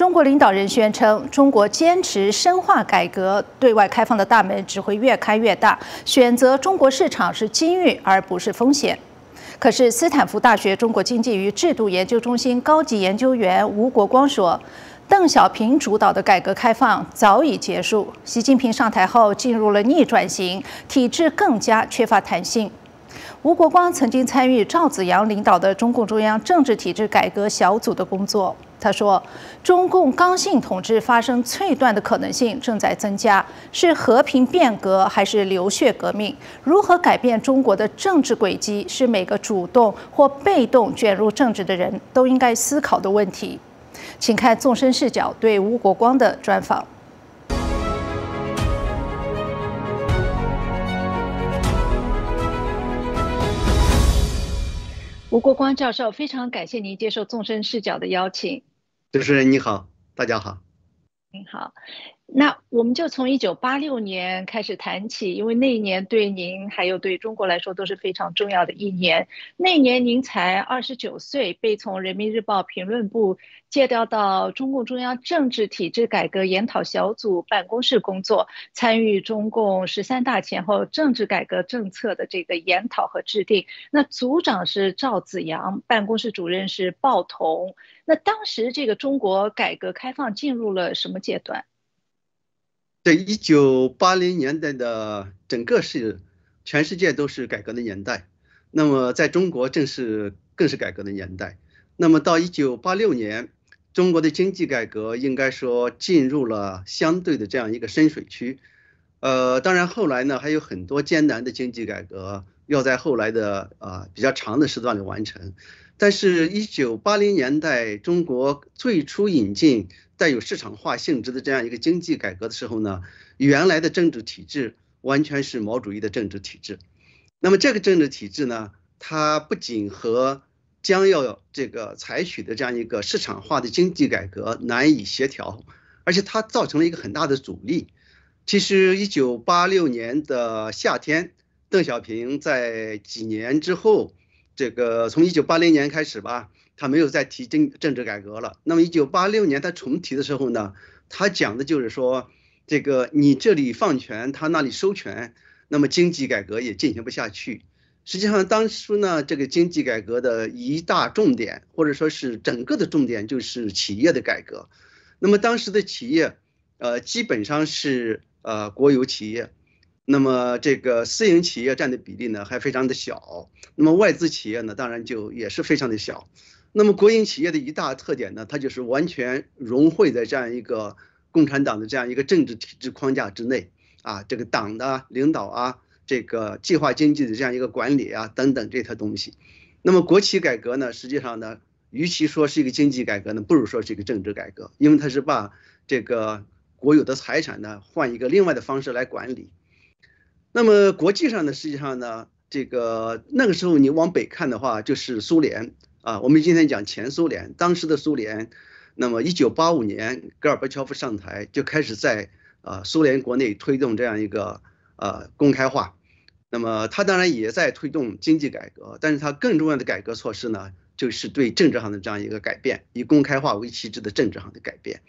中国领导人宣称，中国坚持深化改革，对外开放的大门只会越开越大。选择中国市场是机遇而不是风险。可是，斯坦福大学中国经济与制度研究中心高级研究员吴国光说，邓小平主导的改革开放早已结束，习近平上台后进入了逆转型，体制更加缺乏弹性。吴国光曾经参与赵子阳领导的中共中央政治体制改革小组的工作。他说：“中共刚性统治发生脆断的可能性正在增加，是和平变革还是流血革命？如何改变中国的政治轨迹，是每个主动或被动卷入政治的人都应该思考的问题。”请看纵深视角对吴国光的专访。吴国光教授，非常感谢您接受纵深视角的邀请。主持人你好，大家好。您好，那我们就从一九八六年开始谈起，因为那一年对您还有对中国来说都是非常重要的一年。那一年您才二十九岁，被从人民日报评论部。借调到中共中央政治体制改革研讨小组办公室工作，参与中共十三大前后政治改革政策的这个研讨和制定。那组长是赵紫阳，办公室主任是鲍同。那当时这个中国改革开放进入了什么阶段？对，一九八零年代的整个是全世界都是改革的年代，那么在中国正是更是改革的年代。那么到一九八六年。中国的经济改革应该说进入了相对的这样一个深水区，呃，当然后来呢还有很多艰难的经济改革要在后来的啊比较长的时段里完成，但是，一九八零年代中国最初引进带有市场化性质的这样一个经济改革的时候呢，原来的政治体制完全是毛主义的政治体制，那么这个政治体制呢，它不仅和将要这个采取的这样一个市场化的经济改革难以协调，而且它造成了一个很大的阻力。其实，一九八六年的夏天，邓小平在几年之后，这个从一九八零年开始吧，他没有再提政政治改革了。那么，一九八六年他重提的时候呢，他讲的就是说，这个你这里放权，他那里收权，那么经济改革也进行不下去。实际上，当初呢，这个经济改革的一大重点，或者说是整个的重点，就是企业的改革。那么当时的企业，呃，基本上是呃国有企业。那么这个私营企业占的比例呢，还非常的小。那么外资企业呢，当然就也是非常的小。那么国营企业的一大特点呢，它就是完全融汇在这样一个共产党的这样一个政治体制框架之内啊，这个党的领导啊。这个计划经济的这样一个管理啊，等等这套东西，那么国企改革呢，实际上呢，与其说是一个经济改革呢，不如说是一个政治改革，因为它是把这个国有的财产呢，换一个另外的方式来管理。那么国际上呢，实际上呢，这个那个时候你往北看的话，就是苏联啊，我们今天讲前苏联，当时的苏联，那么一九八五年戈尔巴乔夫上台，就开始在啊苏联国内推动这样一个呃公开化。那么，他当然也在推动经济改革，但是他更重要的改革措施呢，就是对政治上的这样一个改变，以公开化为旗帜的政治上的改变。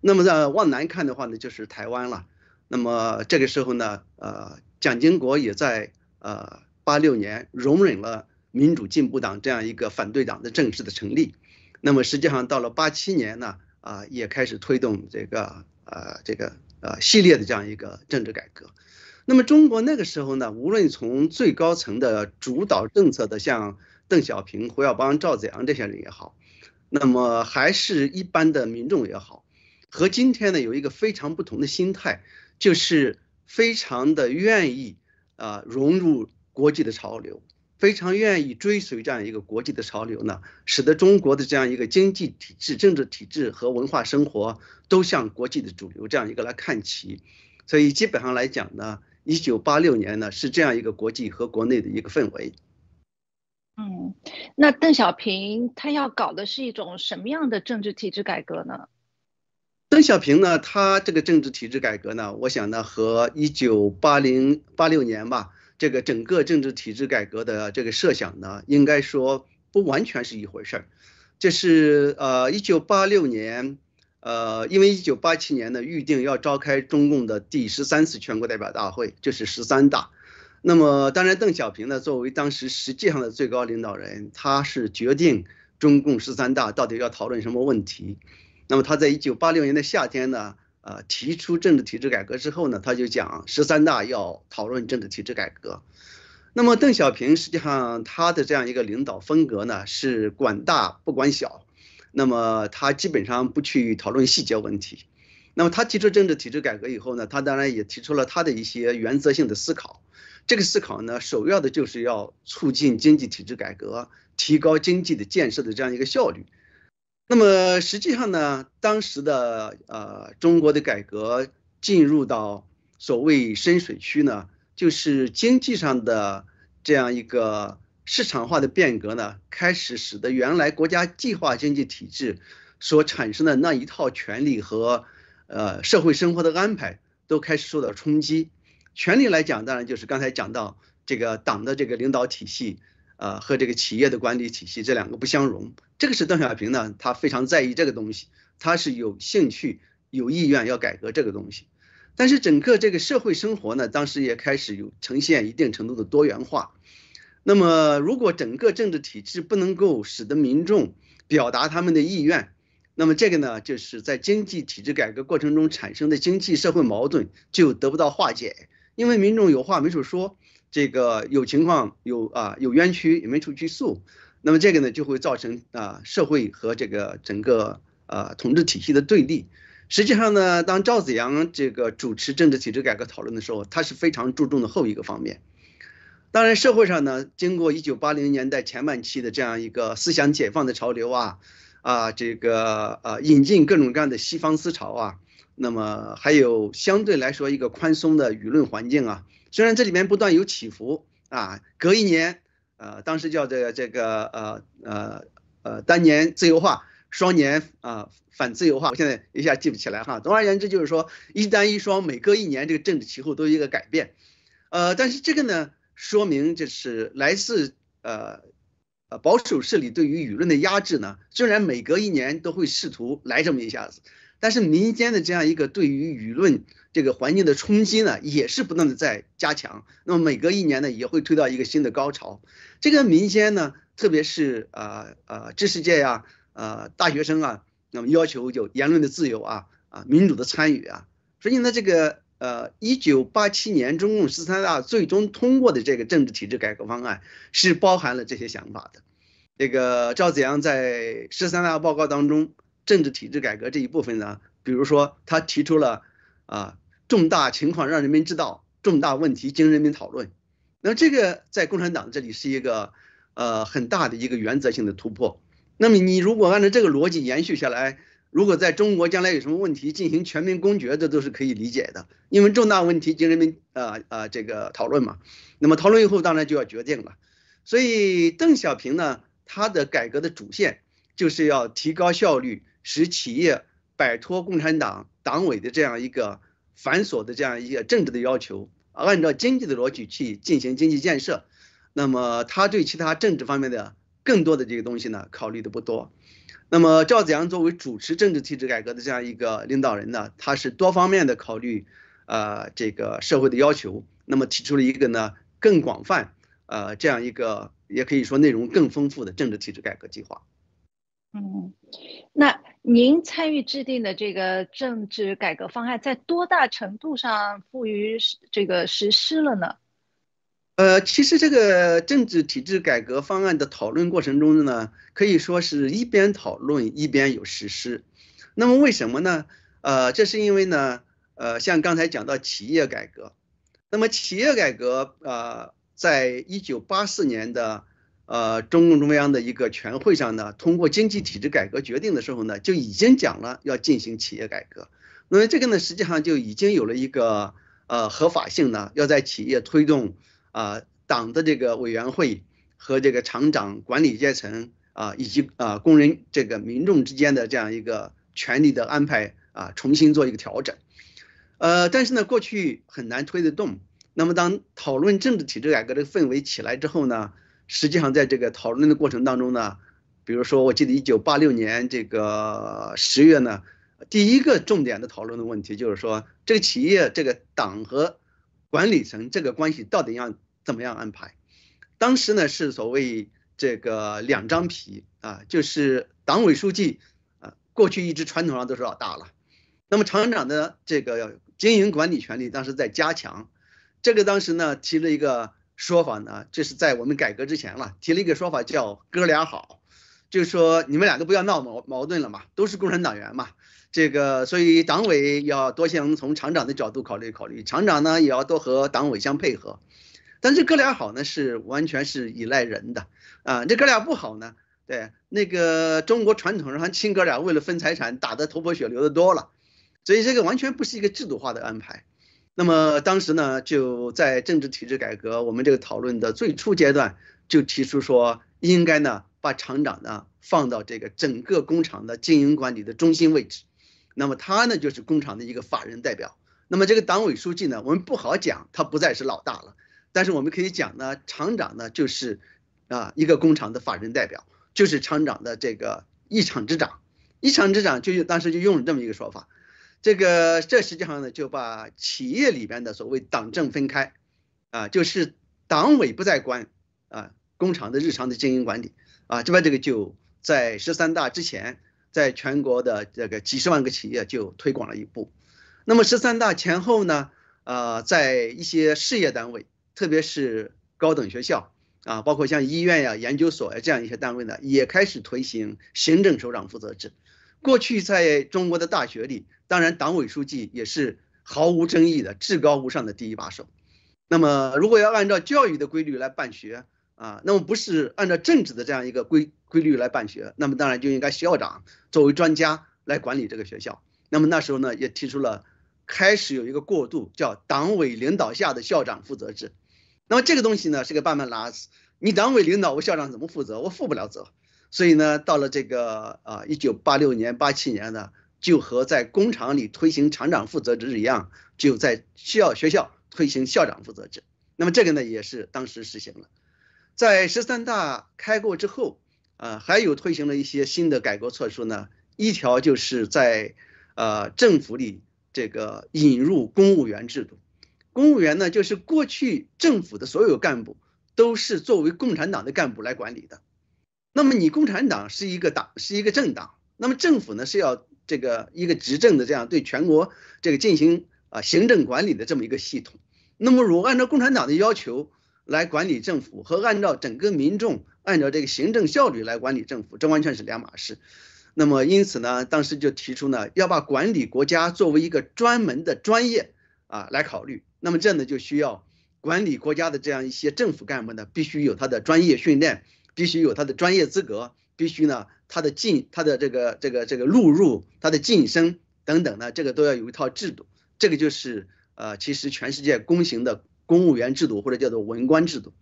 那么在往南看的话呢，就是台湾了。那么这个时候呢，呃，蒋经国也在呃八六年容忍了民主进步党这样一个反对党的正式的成立。那么实际上到了八七年呢，啊，也开始推动这个呃这个呃系列的这样一个政治改革。那么中国那个时候呢，无论从最高层的主导政策的，像邓小平、胡耀邦、赵紫阳这些人也好，那么还是一般的民众也好，和今天呢有一个非常不同的心态，就是非常的愿意啊融入国际的潮流，非常愿意追随这样一个国际的潮流呢，使得中国的这样一个经济体制、政治体制和文化生活都向国际的主流这样一个来看齐，所以基本上来讲呢。一九八六年呢，是这样一个国际和国内的一个氛围。嗯，那邓小平他要搞的是一种什么样的政治体制改革呢？邓小平呢，他这个政治体制改革呢，我想呢，和一九八零八六年吧，这个整个政治体制改革的这个设想呢，应该说不完全是一回事儿。这是呃，一九八六年。呃，因为一九八七年呢，预定要召开中共的第十三次全国代表大会，就是十三大。那么，当然，邓小平呢，作为当时实际上的最高领导人，他是决定中共十三大到底要讨论什么问题。那么，他在一九八六年的夏天呢，呃，提出政治体制改革之后呢，他就讲十三大要讨论政治体制改革。那么，邓小平实际上他的这样一个领导风格呢，是管大不管小。那么他基本上不去讨论细节问题。那么他提出政治体制改革以后呢，他当然也提出了他的一些原则性的思考。这个思考呢，首要的就是要促进经济体制改革，提高经济的建设的这样一个效率。那么实际上呢，当时的呃中国的改革进入到所谓深水区呢，就是经济上的这样一个。市场化的变革呢，开始使得原来国家计划经济体制所产生的那一套权利和，呃，社会生活的安排都开始受到冲击。权利来讲，当然就是刚才讲到这个党的这个领导体系，呃，和这个企业的管理体系这两个不相容。这个是邓小平呢，他非常在意这个东西，他是有兴趣、有意愿要改革这个东西。但是整个这个社会生活呢，当时也开始有呈现一定程度的多元化。那么，如果整个政治体制不能够使得民众表达他们的意愿，那么这个呢，就是在经济体制改革过程中产生的经济社会矛盾就得不到化解，因为民众有话没处说，这个有情况有啊有冤屈也没处去诉，那么这个呢就会造成啊社会和这个整个啊统治体系的对立。实际上呢，当赵子阳这个主持政治体制改革讨论的时候，他是非常注重的后一个方面。当然，社会上呢，经过一九八零年代前半期的这样一个思想解放的潮流啊，啊，这个呃，引进各种各样的西方思潮啊，那么还有相对来说一个宽松的舆论环境啊。虽然这里面不断有起伏啊，隔一年，呃，当时叫这个这个呃呃呃，单年自由化，双年啊反自由化，我现在一下记不起来哈。总而言之，就是说一单一双，每隔一年，这个政治气候都有一个改变，呃，但是这个呢。说明这是来自呃呃保守势力对于舆论的压制呢。虽然每隔一年都会试图来这么一下子，但是民间的这样一个对于舆论这个环境的冲击呢，也是不断的在加强。那么每隔一年呢，也会推到一个新的高潮。这个民间呢，特别是呃呃知识界啊，呃大学生啊，那么要求就言论的自由啊啊民主的参与啊。所以呢，这个。呃，一九八七年中共十三大最终通过的这个政治体制改革方案是包含了这些想法的。这个赵紫阳在十三大报告当中，政治体制改革这一部分呢，比如说他提出了啊重大情况让人民知道，重大问题经人民讨论。那这个在共产党这里是一个呃很大的一个原则性的突破。那么你如果按照这个逻辑延续下来。如果在中国将来有什么问题进行全民公决，这都是可以理解的，因为重大问题经人民呃呃这个讨论嘛，那么讨论以后当然就要决定了。所以邓小平呢，他的改革的主线就是要提高效率，使企业摆脱共产党党委的这样一个繁琐的这样一个政治的要求，按照经济的逻辑去进行经济建设。那么他对其他政治方面的更多的这个东西呢，考虑的不多。那么，赵子阳作为主持政治体制改革的这样一个领导人呢，他是多方面的考虑，呃，这个社会的要求，那么提出了一个呢更广泛，呃，这样一个也可以说内容更丰富的政治体制改革计划。嗯，那您参与制定的这个政治改革方案，在多大程度上赋予这个实施了呢？呃，其实这个政治体制改革方案的讨论过程中呢，可以说是一边讨论一边有实施，那么为什么呢？呃，这是因为呢，呃，像刚才讲到企业改革，那么企业改革，呃，在一九八四年的，呃，中共中央的一个全会上呢，通过经济体制改革决定的时候呢，就已经讲了要进行企业改革，那么这个呢，实际上就已经有了一个呃合法性呢，要在企业推动。啊，党的这个委员会和这个厂长管理阶层啊，以及啊工人这个民众之间的这样一个权力的安排啊，重新做一个调整。呃，但是呢，过去很难推得动。那么，当讨论政治体制改革的氛围起来之后呢，实际上在这个讨论的过程当中呢，比如说，我记得一九八六年这个十月呢，第一个重点的讨论的问题就是说，这个企业这个党和。管理层这个关系到底要怎么样安排？当时呢是所谓这个两张皮啊，就是党委书记啊，过去一直传统上都是老大了。那么厂长的这个经营管理权力当时在加强，这个当时呢提了一个说法呢，就是在我们改革之前了，提了一个说法叫哥俩好，就是说你们两个不要闹矛矛盾了嘛，都是共产党员嘛。这个，所以党委要多从从厂长的角度考虑考虑，厂长呢也要多和党委相配合。但这哥俩好呢，是完全是依赖人的啊。这哥俩不好呢，对那个中国传统上亲哥俩为了分财产打得头破血流的多了，所以这个完全不是一个制度化的安排。那么当时呢，就在政治体制改革我们这个讨论的最初阶段，就提出说应该呢把厂长呢放到这个整个工厂的经营管理的中心位置。那么他呢，就是工厂的一个法人代表。那么这个党委书记呢，我们不好讲，他不再是老大了。但是我们可以讲呢，厂长呢，就是啊，一个工厂的法人代表，就是厂长的这个一厂之长。一厂之长就当时就用了这么一个说法。这个这实际上呢，就把企业里边的所谓党政分开，啊，就是党委不再管啊工厂的日常的经营管理啊。这边这个就在十三大之前。在全国的这个几十万个企业就推广了一步，那么十三大前后呢，呃，在一些事业单位，特别是高等学校啊，包括像医院呀、研究所呀这样一些单位呢，也开始推行行政首长负责制。过去在中国的大学里，当然党委书记也是毫无争议的、至高无上的第一把手。那么，如果要按照教育的规律来办学，啊，那么不是按照政治的这样一个规规律来办学，那么当然就应该校长作为专家来管理这个学校。那么那时候呢，也提出了开始有一个过渡，叫党委领导下的校长负责制。那么这个东西呢，是个慢慢拉。你党委领导，我校长怎么负责？我负不了责。所以呢，到了这个啊，一九八六年、八七年呢，就和在工厂里推行厂长负责制一样，就在校学校推行校长负责制。那么这个呢，也是当时实行了。在十三大开过之后，啊，还有推行了一些新的改革措施呢。一条就是在，呃，政府里这个引入公务员制度。公务员呢，就是过去政府的所有干部都是作为共产党的干部来管理的。那么你共产党是一个党，是一个政党，那么政府呢是要这个一个执政的这样对全国这个进行啊行政管理的这么一个系统。那么如果按照共产党的要求，来管理政府和按照整个民众按照这个行政效率来管理政府，这完全是两码事。那么因此呢，当时就提出呢，要把管理国家作为一个专门的专业啊来考虑。那么这呢就需要管理国家的这样一些政府干部呢，必须有他的专业训练，必须有他的专业资格，必须呢他的进他的这个这个这个录入他的晋升等等呢，这个都要有一套制度。这个就是呃，其实全世界公行的。公务员制度或者叫做文官制度，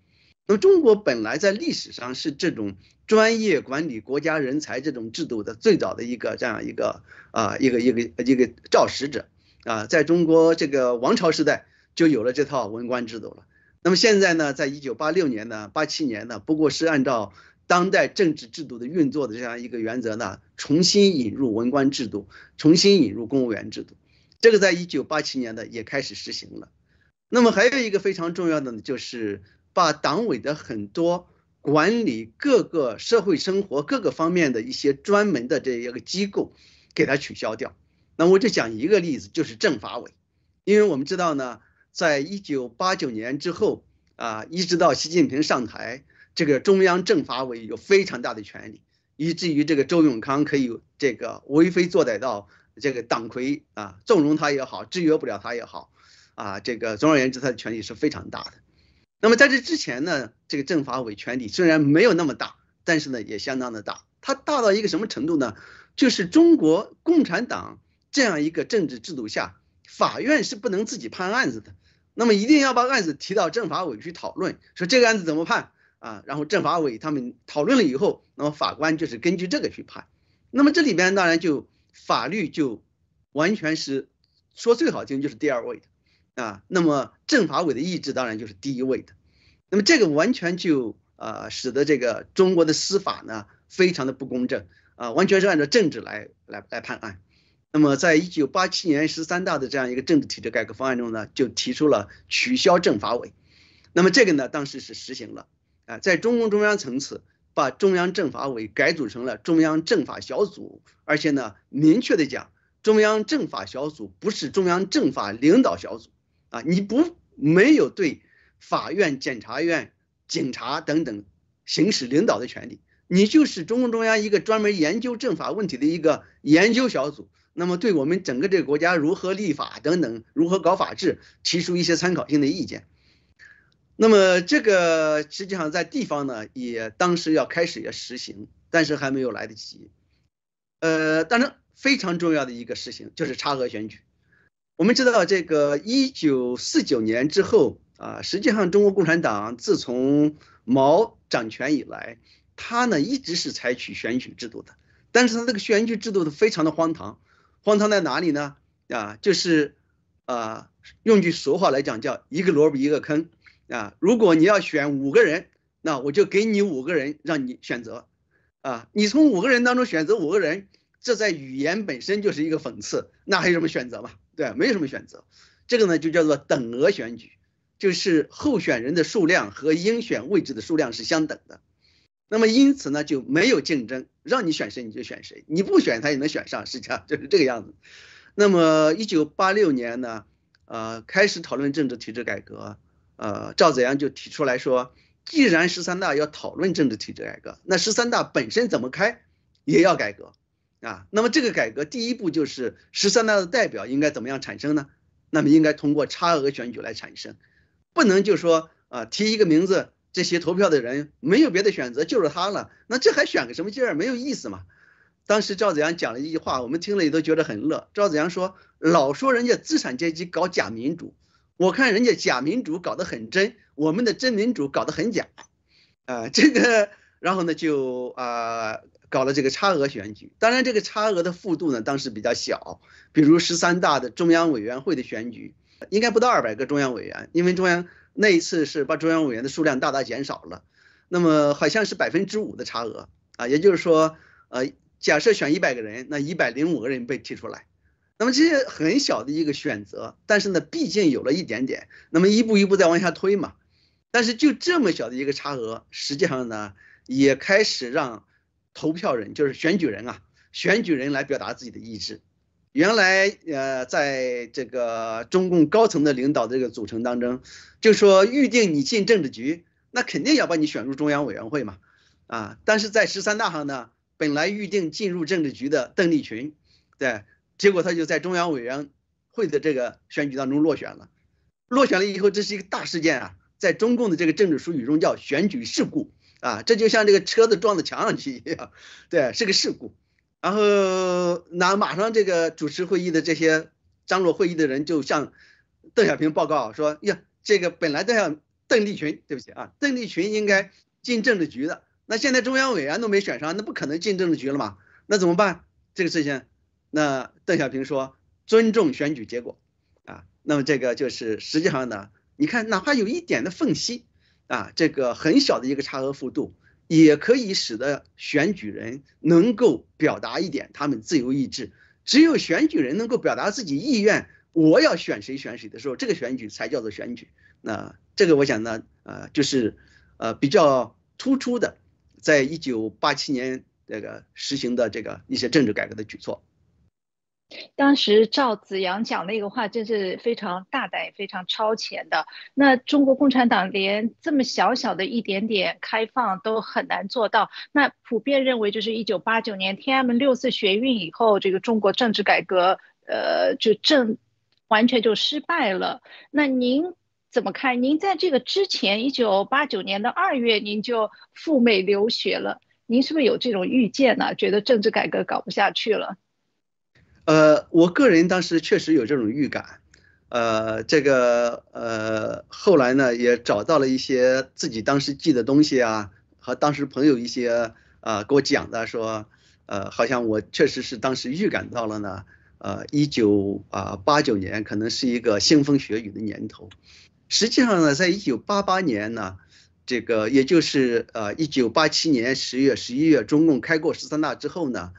那么中国本来在历史上是这种专业管理国家人才这种制度的最早的一个这样一个啊一个一个一个肇始者啊，在中国这个王朝时代就有了这套文官制度了。那么现在呢，在一九八六年呢、八七年呢，不过是按照当代政治制度的运作的这样一个原则呢，重新引入文官制度，重新引入公务员制度，这个在一九八七年呢也开始实行了。那么还有一个非常重要的呢，就是把党委的很多管理各个社会生活各个方面的一些专门的这一个机构，给它取消掉。那我就讲一个例子，就是政法委，因为我们知道呢，在一九八九年之后啊，一直到习近平上台，这个中央政法委有非常大的权力，以至于这个周永康可以这个为非作歹到这个党魁啊，纵容他也好，制约不了他也好。啊，这个总而言之，他的权力是非常大的。那么在这之前呢，这个政法委权力虽然没有那么大，但是呢也相当的大。它大到一个什么程度呢？就是中国共产党这样一个政治制度下，法院是不能自己判案子的。那么一定要把案子提到政法委去讨论，说这个案子怎么判啊？然后政法委他们讨论了以后，那么法官就是根据这个去判。那么这里边当然就法律就完全是说最好听就是第二位的。啊，那么政法委的意志当然就是第一位的，那么这个完全就呃使得这个中国的司法呢非常的不公正啊，完全是按照政治来来来判案。那么在一九八七年十三大的这样一个政治体制改革方案中呢，就提出了取消政法委，那么这个呢当时是实行了啊，在中共中央层次把中央政法委改组成了中央政法小组，而且呢明确的讲，中央政法小组不是中央政法领导小组。啊，你不没有对法院、检察院、警察等等行使领导的权利，你就是中共中央一个专门研究政法问题的一个研究小组。那么，对我们整个这个国家如何立法等等，如何搞法治，提出一些参考性的意见。那么，这个实际上在地方呢，也当时要开始要实行，但是还没有来得及。呃，当然非常重要的一个事情就是差额选举。我们知道，这个一九四九年之后啊，实际上中国共产党自从毛掌权以来，他呢一直是采取选举制度的，但是他这个选举制度的非常的荒唐，荒唐在哪里呢？啊，就是，啊，用句俗话来讲叫一个萝卜一个坑啊。如果你要选五个人，那我就给你五个人让你选择，啊，你从五个人当中选择五个人，这在语言本身就是一个讽刺，那还有什么选择嘛？对，没有什么选择，这个呢就叫做等额选举，就是候选人的数量和应选位置的数量是相等的，那么因此呢就没有竞争，让你选谁你就选谁，你不选他也能选上，实际上就是这个样子。那么一九八六年呢，呃，开始讨论政治体制改革，呃，赵子阳就提出来说，既然十三大要讨论政治体制改革，那十三大本身怎么开也要改革。啊，那么这个改革第一步就是十三大的代表应该怎么样产生呢？那么应该通过差额选举来产生，不能就说啊提一个名字，这些投票的人没有别的选择就是他了，那这还选个什么劲儿？没有意思嘛。当时赵子阳讲了一句话，我们听了也都觉得很乐。赵子阳说：“老说人家资产阶级搞假民主，我看人家假民主搞得很真，我们的真民主搞得很假。”啊，这个然后呢就啊。搞了这个差额选举，当然这个差额的幅度呢，当时比较小，比如十三大的中央委员会的选举，应该不到二百个中央委员，因为中央那一次是把中央委员的数量大大减少了，那么好像是百分之五的差额啊，也就是说，呃，假设选一百个人，那一百零五个人被提出来，那么这些很小的一个选择，但是呢，毕竟有了一点点，那么一步一步再往下推嘛，但是就这么小的一个差额，实际上呢，也开始让。投票人就是选举人啊，选举人来表达自己的意志。原来，呃，在这个中共高层的领导这个组成当中，就说预定你进政治局，那肯定要把你选入中央委员会嘛，啊，但是在十三大上呢，本来预定进入政治局的邓丽群，对，结果他就在中央委员会的这个选举当中落选了。落选了以后，这是一个大事件啊，在中共的这个政治术语中叫选举事故。啊，这就像这个车子撞到墙上去一样，对，是个事故。然后那马上这个主持会议的这些张罗会议的人就向邓小平报告说：，呀，这个本来邓小邓丽群，对不起啊，邓丽群应该进政治局的，那现在中央委员都没选上，那不可能进政治局了嘛？那怎么办？这个事情，那邓小平说：，尊重选举结果，啊，那么这个就是实际上呢，你看哪怕有一点的缝隙。啊，这个很小的一个差额幅度，也可以使得选举人能够表达一点他们自由意志。只有选举人能够表达自己意愿，我要选谁选谁的时候，这个选举才叫做选举。那这个我想呢，呃，就是呃比较突出的，在一九八七年这个实行的这个一些政治改革的举措。当时赵紫阳讲那个话，真是非常大胆也非常超前的。那中国共产党连这么小小的一点点开放都很难做到。那普遍认为就是一九八九年天安门六次学运以后，这个中国政治改革，呃，就政完全就失败了。那您怎么看？您在这个之前，一九八九年的二月，您就赴美留学了。您是不是有这种预见呢？觉得政治改革搞不下去了？呃，我个人当时确实有这种预感，呃，这个呃，后来呢也找到了一些自己当时记的东西啊，和当时朋友一些啊给我讲的说，呃，好像我确实是当时预感到了呢，呃，一九啊八九年可能是一个腥风血雨的年头，实际上呢，在一九八八年呢，这个也就是呃一九八七年十月十一月中共开过十三大之后呢，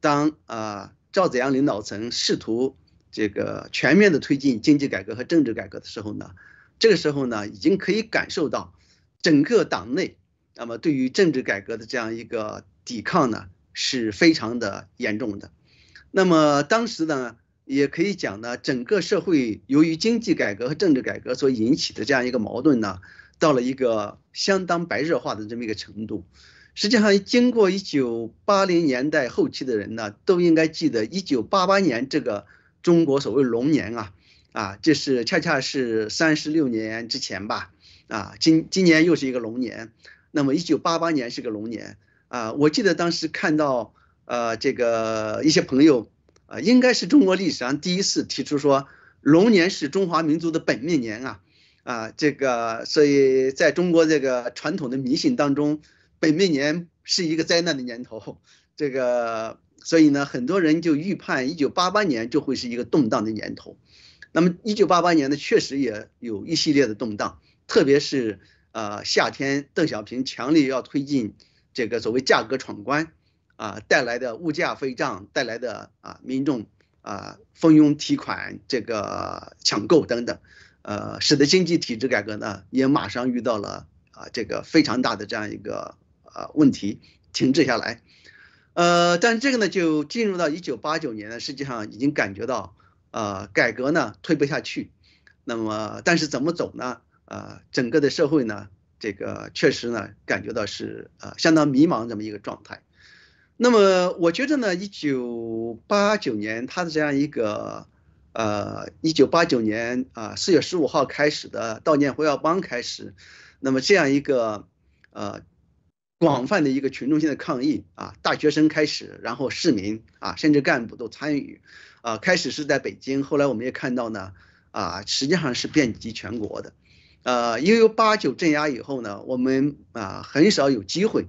当啊。赵紫阳领导层试图这个全面的推进经济改革和政治改革的时候呢，这个时候呢，已经可以感受到整个党内那么对于政治改革的这样一个抵抗呢，是非常的严重的。那么当时呢，也可以讲呢，整个社会由于经济改革和政治改革所引起的这样一个矛盾呢，到了一个相当白热化的这么一个程度。实际上，经过一九八零年代后期的人呢，都应该记得一九八八年这个中国所谓龙年啊，啊，这是恰恰是三十六年之前吧，啊，今今年又是一个龙年，那么一九八八年是个龙年啊，我记得当时看到，呃，这个一些朋友，啊，应该是中国历史上第一次提出说龙年是中华民族的本命年啊，啊，这个，所以在中国这个传统的迷信当中。本命年是一个灾难的年头，这个，所以呢，很多人就预判一九八八年就会是一个动荡的年头。那么一九八八年呢，确实也有一系列的动荡，特别是，呃，夏天，邓小平强烈要推进这个所谓价格闯关，啊，带来的物价飞涨，带来的啊，民众啊，蜂拥提款，这个抢购等等，呃，使得经济体制改革呢，也马上遇到了啊，这个非常大的这样一个。呃，问题停滞下来，呃，但是这个呢，就进入到一九八九年呢，实际上已经感觉到，呃，改革呢推不下去，那么但是怎么走呢？呃，整个的社会呢，这个确实呢，感觉到是呃相当迷茫这么一个状态。那么我觉得呢，一九八九年他的这样一个，呃，一九八九年啊四月十五号开始的悼念胡耀邦开始，那么这样一个，呃。广泛的一个群众性的抗议啊，大学生开始，然后市民啊，甚至干部都参与，啊，开始是在北京，后来我们也看到呢，啊，实际上是遍及全国的，呃，因为八九镇压以后呢，我们啊很少有机会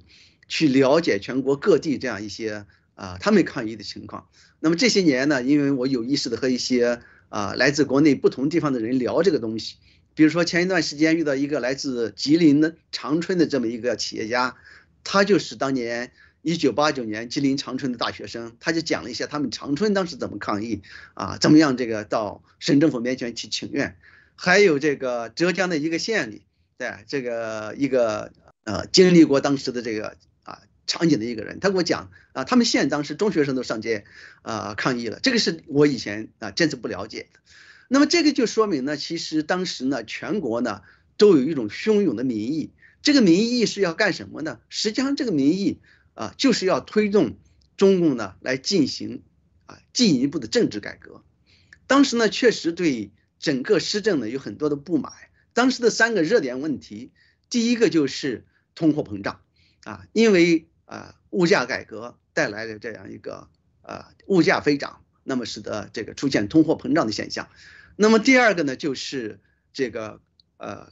去了解全国各地这样一些啊他们抗议的情况。那么这些年呢，因为我有意识的和一些啊来自国内不同地方的人聊这个东西，比如说前一段时间遇到一个来自吉林的长春的这么一个企业家。他就是当年一九八九年吉林长春的大学生，他就讲了一下他们长春当时怎么抗议啊，怎么样这个到省政府面前去请愿，还有这个浙江的一个县里，在这个一个呃经历过当时的这个啊场景的一个人，他给我讲啊，他们县当时中学生都上街啊抗议了，这个是我以前啊真是不了解的。那么这个就说明呢，其实当时呢，全国呢都有一种汹涌的民意。这个民意是要干什么呢？实际上，这个民意啊，就是要推动中共呢来进行啊进一步的政治改革。当时呢，确实对整个施政呢有很多的不满。当时的三个热点问题，第一个就是通货膨胀啊，因为啊物价改革带来了这样一个啊物价飞涨，那么使得这个出现通货膨胀的现象。那么第二个呢，就是这个呃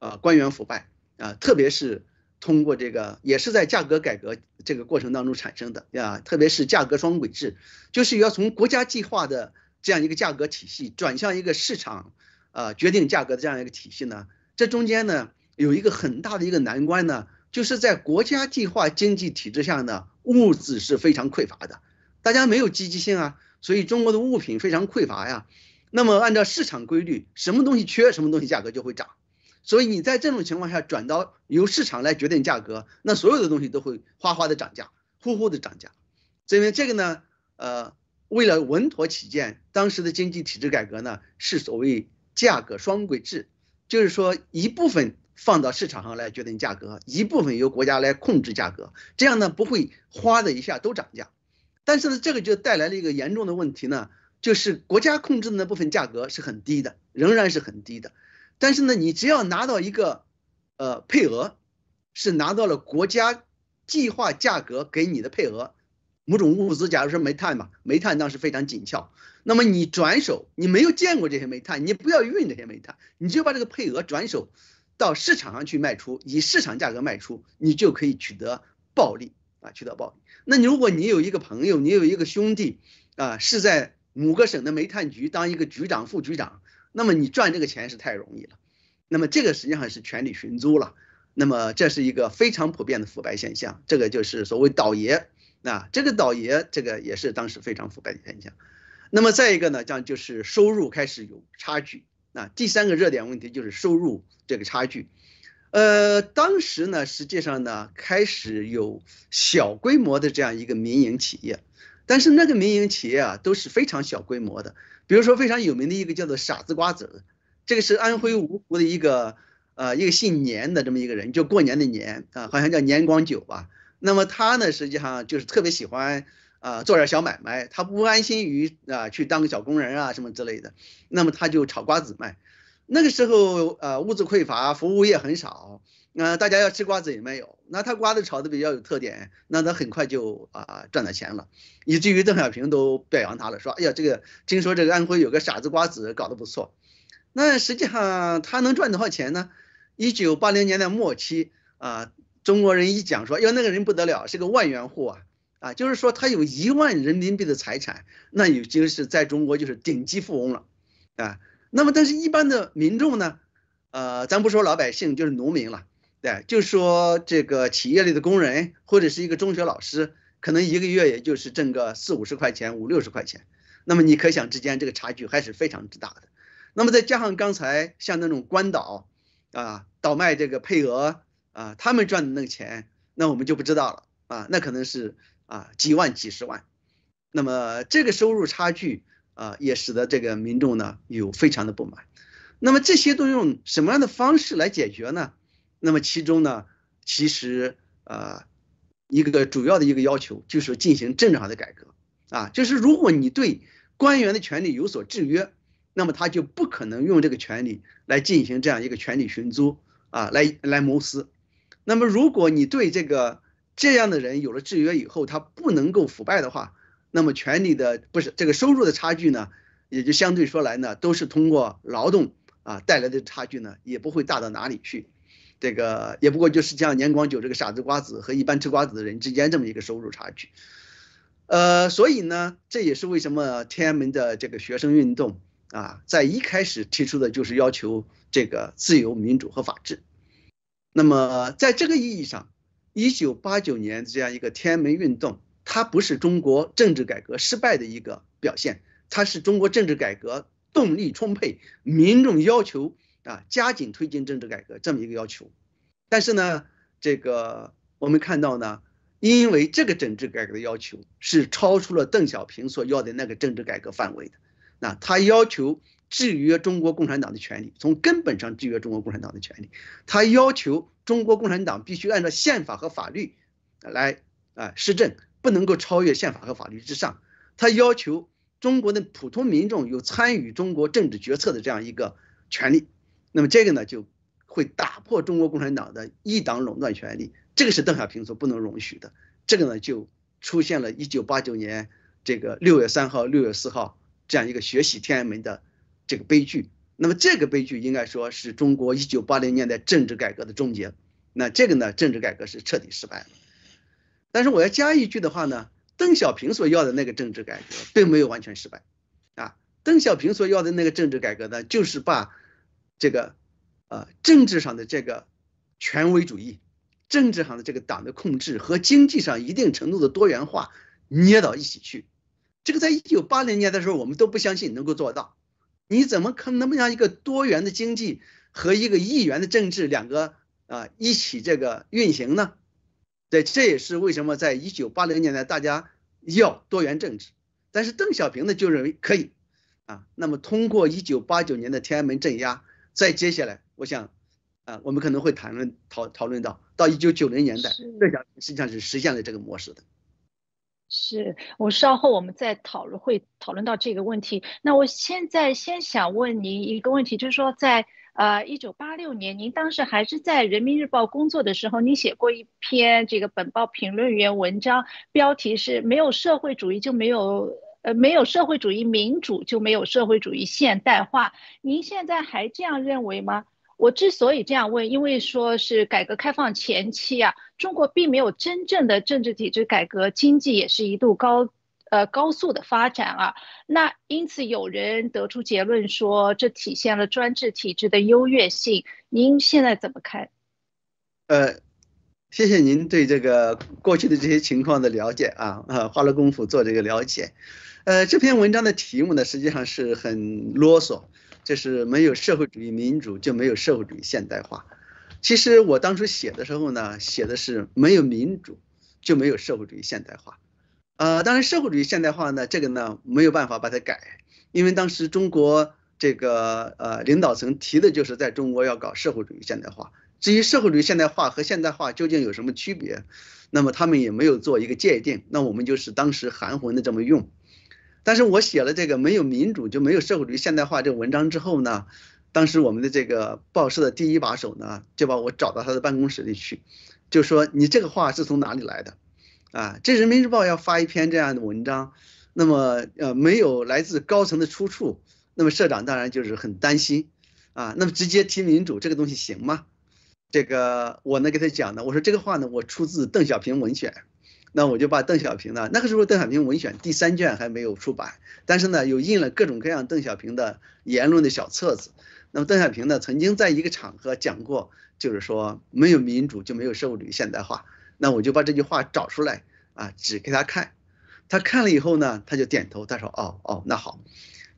呃官员腐败。啊，特别是通过这个，也是在价格改革这个过程当中产生的呀。特别是价格双轨制，就是要从国家计划的这样一个价格体系转向一个市场，呃，决定价格的这样一个体系呢。这中间呢，有一个很大的一个难关呢，就是在国家计划经济体制下呢，物资是非常匮乏的，大家没有积极性啊，所以中国的物品非常匮乏呀。那么按照市场规律，什么东西缺，什么东西价格就会涨。所以你在这种情况下转到由市场来决定价格，那所有的东西都会哗哗的涨价，呼呼的涨价。因为这个呢，呃，为了稳妥起见，当时的经济体制改革呢是所谓价格双轨制，就是说一部分放到市场上来决定价格，一部分由国家来控制价格。这样呢不会哗的一下都涨价，但是呢这个就带来了一个严重的问题呢，就是国家控制的那部分价格是很低的，仍然是很低的。但是呢，你只要拿到一个，呃，配额，是拿到了国家计划价格给你的配额，某种物资，假如说煤炭嘛，煤炭当时非常紧俏，那么你转手，你没有见过这些煤炭，你不要运这些煤炭，你就把这个配额转手到市场上去卖出，以市场价格卖出，你就可以取得暴利啊，取得暴利。那如果你有一个朋友，你有一个兄弟啊，是在某个省的煤炭局当一个局长、副局长。那么你赚这个钱是太容易了，那么这个实际上是权力寻租了，那么这是一个非常普遍的腐败现象，这个就是所谓倒爷，那这个倒爷这个也是当时非常腐败的现象，那么再一个呢，这样就是收入开始有差距，那第三个热点问题就是收入这个差距，呃，当时呢，实际上呢，开始有小规模的这样一个民营企业，但是那个民营企业啊都是非常小规模的。比如说非常有名的一个叫做傻子瓜子，这个是安徽芜湖的一个，呃，一个姓年的这么一个人，就过年的年啊，好像叫年光久吧。那么他呢，实际上就是特别喜欢，呃，做点小买卖。他不安心于啊，去当个小工人啊什么之类的。那么他就炒瓜子卖。那个时候，呃，物资匮乏，服务业很少。那大家要吃瓜子也没有，那他瓜子炒的比较有特点，那他很快就啊赚到钱了，以至于邓小平都表扬他了，说哎呀这个听说这个安徽有个傻子瓜子搞得不错，那实际上他能赚多少钱呢？一九八零年代末期啊，中国人一讲说，哟那个人不得了，是个万元户啊啊，就是说他有一万人民币的财产，那已经是在中国就是顶级富翁了，啊，那么但是一般的民众呢，呃，咱不说老百姓就是农民了。对，就说这个企业里的工人或者是一个中学老师，可能一个月也就是挣个四五十块钱、五六十块钱，那么你可想之间这个差距还是非常之大的。那么再加上刚才像那种关岛，啊，倒卖这个配额，啊，他们赚的那个钱，那我们就不知道了啊，那可能是啊几万、几十万。那么这个收入差距啊，也使得这个民众呢有非常的不满。那么这些都用什么样的方式来解决呢？那么其中呢，其实呃，一个主要的一个要求就是进行政治上的改革啊，就是如果你对官员的权利有所制约，那么他就不可能用这个权利来进行这样一个权力寻租啊，来来谋私。那么如果你对这个这样的人有了制约以后，他不能够腐败的话，那么权利的不是这个收入的差距呢，也就相对说来呢，都是通过劳动啊带来的差距呢，也不会大到哪里去。这个也不过就是像年广久这个傻子瓜子和一般吃瓜子的人之间这么一个收入差距，呃，所以呢，这也是为什么天安门的这个学生运动啊，在一开始提出的就是要求这个自由、民主和法治。那么在这个意义上，一九八九年这样一个天安门运动，它不是中国政治改革失败的一个表现，它是中国政治改革动力充沛、民众要求。啊，加紧推进政治改革这么一个要求，但是呢，这个我们看到呢，因为这个政治改革的要求是超出了邓小平所要的那个政治改革范围的。那他要求制约中国共产党的权利，从根本上制约中国共产党的权利，他要求中国共产党必须按照宪法和法律来啊施政，不能够超越宪法和法律之上。他要求中国的普通民众有参与中国政治决策的这样一个权利。那么这个呢，就会打破中国共产党的一党垄断权利，这个是邓小平所不能容许的。这个呢，就出现了一九八九年这个六月三号、六月四号这样一个学习天安门的这个悲剧。那么这个悲剧应该说是中国一九八零年代政治改革的终结。那这个呢，政治改革是彻底失败了。但是我要加一句的话呢，邓小平所要的那个政治改革并没有完全失败。啊，邓小平所要的那个政治改革呢，就是把。这个，呃，政治上的这个权威主义，政治上的这个党的控制和经济上一定程度的多元化捏到一起去，这个在一九八零年的时候，我们都不相信能够做到。你怎么可能让一个多元的经济和一个一元的政治两个啊一起这个运行呢？对，这也是为什么在一九八零年代大家要多元政治，但是邓小平呢就认为可以啊。那么通过一九八九年的天安门镇压。再接下来，我想，啊，我们可能会谈论讨讨论到到一九九零年代，邓小实际上是实现了这个模式的。是，我稍后我们再讨论会讨论到这个问题。那我现在先想问您一个问题，就是说在呃一九八六年，您当时还是在人民日报工作的时候，您写过一篇这个本报评论员文章，标题是没有社会主义就没有。呃，没有社会主义民主就没有社会主义现代化。您现在还这样认为吗？我之所以这样问，因为说是改革开放前期啊，中国并没有真正的政治体制改革，经济也是一度高呃高速的发展啊。那因此有人得出结论说，这体现了专制体制的优越性。您现在怎么看？呃。谢谢您对这个过去的这些情况的了解啊啊，花了功夫做这个了解，呃，这篇文章的题目呢，实际上是很啰嗦，就是没有社会主义民主就没有社会主义现代化。其实我当初写的时候呢，写的是没有民主就没有社会主义现代化，呃，当然社会主义现代化呢，这个呢没有办法把它改，因为当时中国这个呃领导层提的就是在中国要搞社会主义现代化。至于社会主义现代化和现代化究竟有什么区别，那么他们也没有做一个界定。那我们就是当时含混的这么用。但是我写了这个没有民主就没有社会主义现代化这个文章之后呢，当时我们的这个报社的第一把手呢，就把我找到他的办公室里去，就说你这个话是从哪里来的？啊，这人民日报要发一篇这样的文章，那么呃没有来自高层的出处，那么社长当然就是很担心啊。那么直接提民主这个东西行吗？这个我呢给他讲呢，我说这个话呢我出自邓小平文选，那我就把邓小平呢那个时候邓小平文选第三卷还没有出版，但是呢有印了各种各样邓小平的言论的小册子，那么邓小平呢曾经在一个场合讲过，就是说没有民主就没有社会主义现代化，那我就把这句话找出来啊指给他看，他看了以后呢他就点头，他说哦哦那好。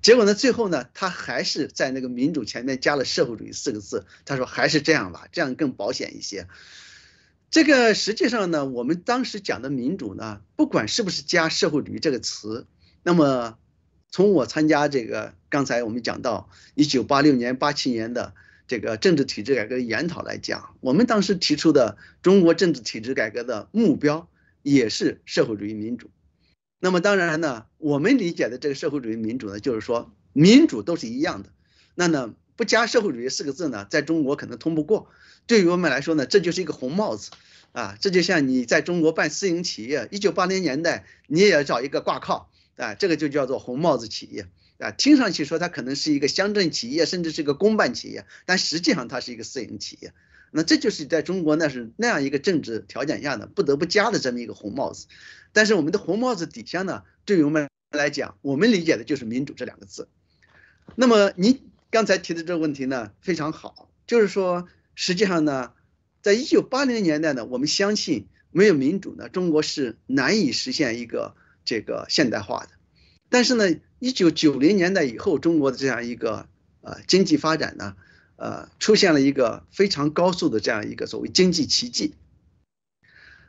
结果呢？最后呢？他还是在那个民主前面加了社会主义四个字。他说还是这样吧，这样更保险一些。这个实际上呢，我们当时讲的民主呢，不管是不是加社会主义这个词，那么从我参加这个，刚才我们讲到1986年、87年的这个政治体制改革研讨来讲，我们当时提出的中国政治体制改革的目标也是社会主义民主。那么当然呢，我们理解的这个社会主义民主呢，就是说民主都是一样的。那呢，不加“社会主义”四个字呢，在中国可能通不过。对于我们来说呢，这就是一个红帽子啊，这就像你在中国办私营企业，一九八零年代你也要找一个挂靠啊，这个就叫做红帽子企业啊。听上去说它可能是一个乡镇企业，甚至是个公办企业，但实际上它是一个私营企业。那这就是在中国那是那样一个政治条件下的不得不加的这么一个红帽子，但是我们的红帽子底下呢，对于我们来讲，我们理解的就是民主这两个字。那么您刚才提的这个问题呢，非常好，就是说实际上呢，在一九八零年代呢，我们相信没有民主呢，中国是难以实现一个这个现代化的。但是呢，一九九零年代以后，中国的这样一个呃经济发展呢。呃，出现了一个非常高速的这样一个所谓经济奇迹。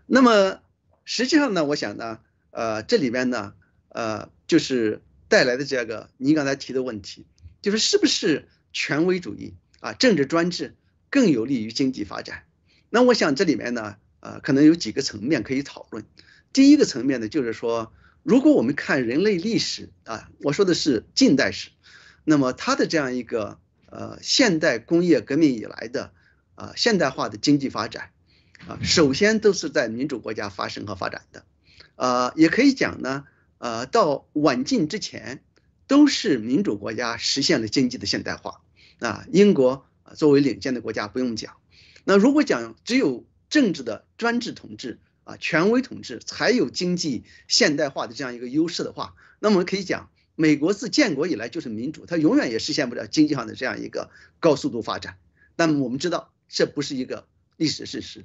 那么实际上呢，我想呢，呃，这里面呢，呃，就是带来的这个你刚才提的问题，就是是不是权威主义啊、政治专制更有利于经济发展？那我想这里面呢，呃，可能有几个层面可以讨论。第一个层面呢，就是说，如果我们看人类历史啊，我说的是近代史，那么它的这样一个。呃，现代工业革命以来的，啊，现代化的经济发展，啊，首先都是在民主国家发生和发展的，呃，也可以讲呢，呃，到晚近之前，都是民主国家实现了经济的现代化，啊，英国作为领先的国家不用讲，那如果讲只有政治的专制统治啊，权威统治才有经济现代化的这样一个优势的话，那我们可以讲。美国自建国以来就是民主，它永远也实现不了经济上的这样一个高速度发展。那么我们知道，这不是一个历史事实。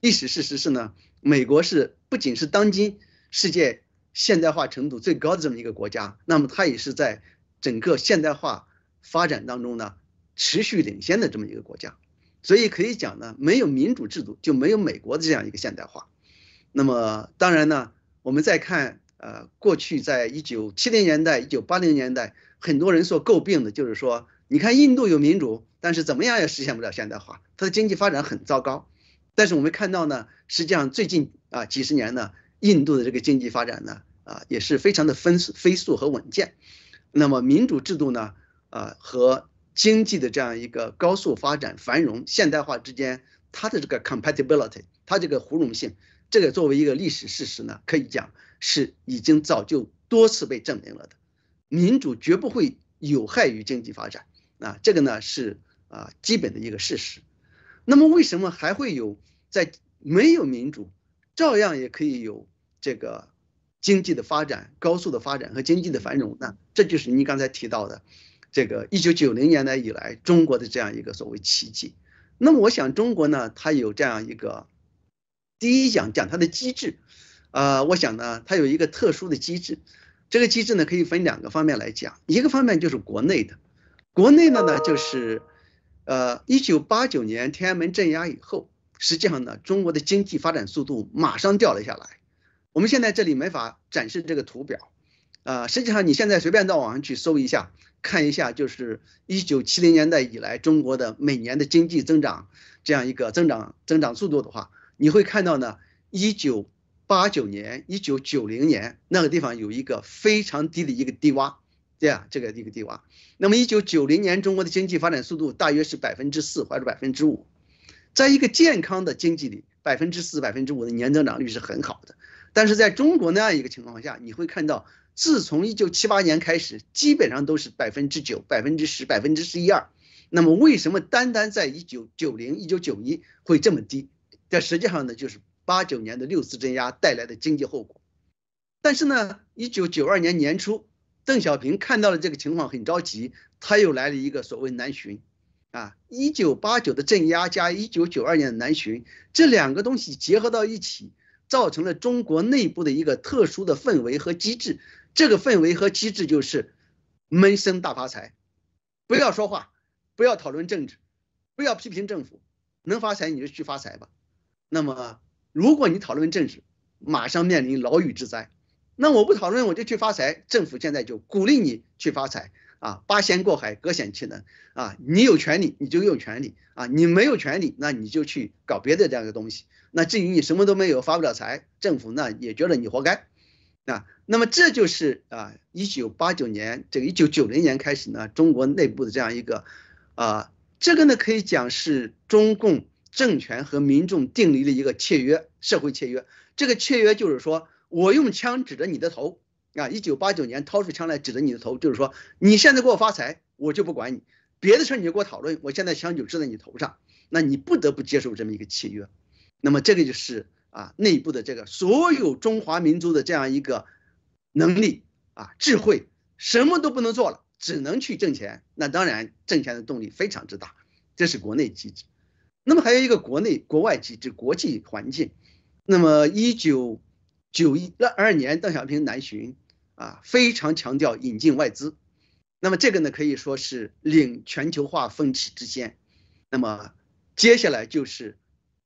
历史事实是呢，美国是不仅是当今世界现代化程度最高的这么一个国家，那么它也是在整个现代化发展当中呢持续领先的这么一个国家。所以可以讲呢，没有民主制度就没有美国的这样一个现代化。那么当然呢，我们再看。呃，过去在一九七零年代、一九八零年代，很多人所诟病的就是说，你看印度有民主，但是怎么样也实现不了现代化，它的经济发展很糟糕。但是我们看到呢，实际上最近啊几十年呢，印度的这个经济发展呢，啊也是非常的分速、飞速和稳健。那么民主制度呢，啊和经济的这样一个高速发展、繁荣、现代化之间，它的这个 compatibility，它这个互容性，这个作为一个历史事实呢，可以讲。是已经早就多次被证明了的，民主绝不会有害于经济发展啊，这个呢是啊基本的一个事实。那么为什么还会有在没有民主，照样也可以有这个经济的发展、高速的发展和经济的繁荣呢？这就是您刚才提到的，这个一九九零年代以来中国的这样一个所谓奇迹。那么我想，中国呢，它有这样一个第一讲讲它的机制。呃，我想呢，它有一个特殊的机制，这个机制呢可以分两个方面来讲，一个方面就是国内的，国内的呢就是，呃，一九八九年天安门镇压以后，实际上呢，中国的经济发展速度马上掉了下来。我们现在这里没法展示这个图表，呃，实际上你现在随便到网上去搜一下，看一下就是一九七零年代以来中国的每年的经济增长这样一个增长增长速度的话，你会看到呢，一九八九年，一九九零年，那个地方有一个非常低的一个低洼，对啊，这个一个低洼。那么一九九零年中国的经济发展速度大约是百分之四或者百分之五，在一个健康的经济里，百分之四、百分之五的年增长率是很好的。但是在中国那样一个情况下，你会看到，自从一九七八年开始，基本上都是百分之九、百分之十、百分之十一二。那么为什么单单在一九九零、一九九一会这么低？但实际上呢，就是。八九年的六次镇压带来的经济后果，但是呢，一九九二年年初，邓小平看到了这个情况，很着急，他又来了一个所谓南巡。啊，一九八九的镇压加一九九二年的南巡，这两个东西结合到一起，造成了中国内部的一个特殊的氛围和机制。这个氛围和机制就是闷声大发财，不要说话，不要讨论政治，不要批评政府，能发财你就去发财吧。那么。如果你讨论政治，马上面临牢狱之灾。那我不讨论，我就去发财。政府现在就鼓励你去发财啊！八仙过海，各显其能啊！你有权利，你就用权利啊！你没有权利，那你就去搞别的这样的东西。那至于你什么都没有，发不了财，政府呢也觉得你活该啊。那么这就是啊，一九八九年这个一九九零年开始呢，中国内部的这样一个啊，这个呢可以讲是中共。政权和民众订立了一个契约，社会契约。这个契约就是说我用枪指着你的头啊，一九八九年掏出枪来指着你的头，就是说你现在给我发财，我就不管你别的事儿，你就给我讨论。我现在枪就指在你头上，那你不得不接受这么一个契约。那么这个就是啊，内部的这个所有中华民族的这样一个能力啊，智慧什么都不能做了，只能去挣钱。那当然，挣钱的动力非常之大，这是国内机制。那么还有一个国内、国外及制，国际环境。那么一九九一二二年邓小平南巡，啊，非常强调引进外资。那么这个呢，可以说是领全球化风气之先。那么接下来就是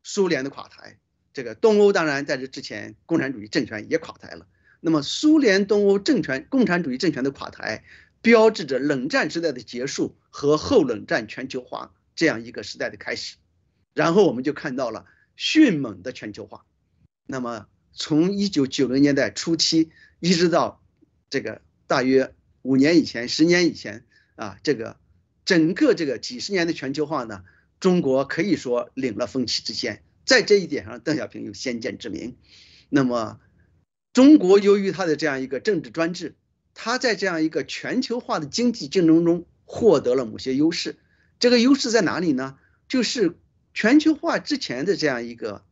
苏联的垮台，这个东欧当然在这之前，共产主义政权也垮台了。那么苏联、东欧政权、共产主义政权的垮台，标志着冷战时代的结束和后冷战全球化这样一个时代的开始。然后我们就看到了迅猛的全球化。那么，从一九九零年代初期一直到这个大约五年以前、十年以前啊，这个整个这个几十年的全球化呢，中国可以说领了风气之先。在这一点上，邓小平有先见之明。那么，中国由于他的这样一个政治专制，他在这样一个全球化的经济竞争中获得了某些优势。这个优势在哪里呢？就是。全球化之前的这样一个，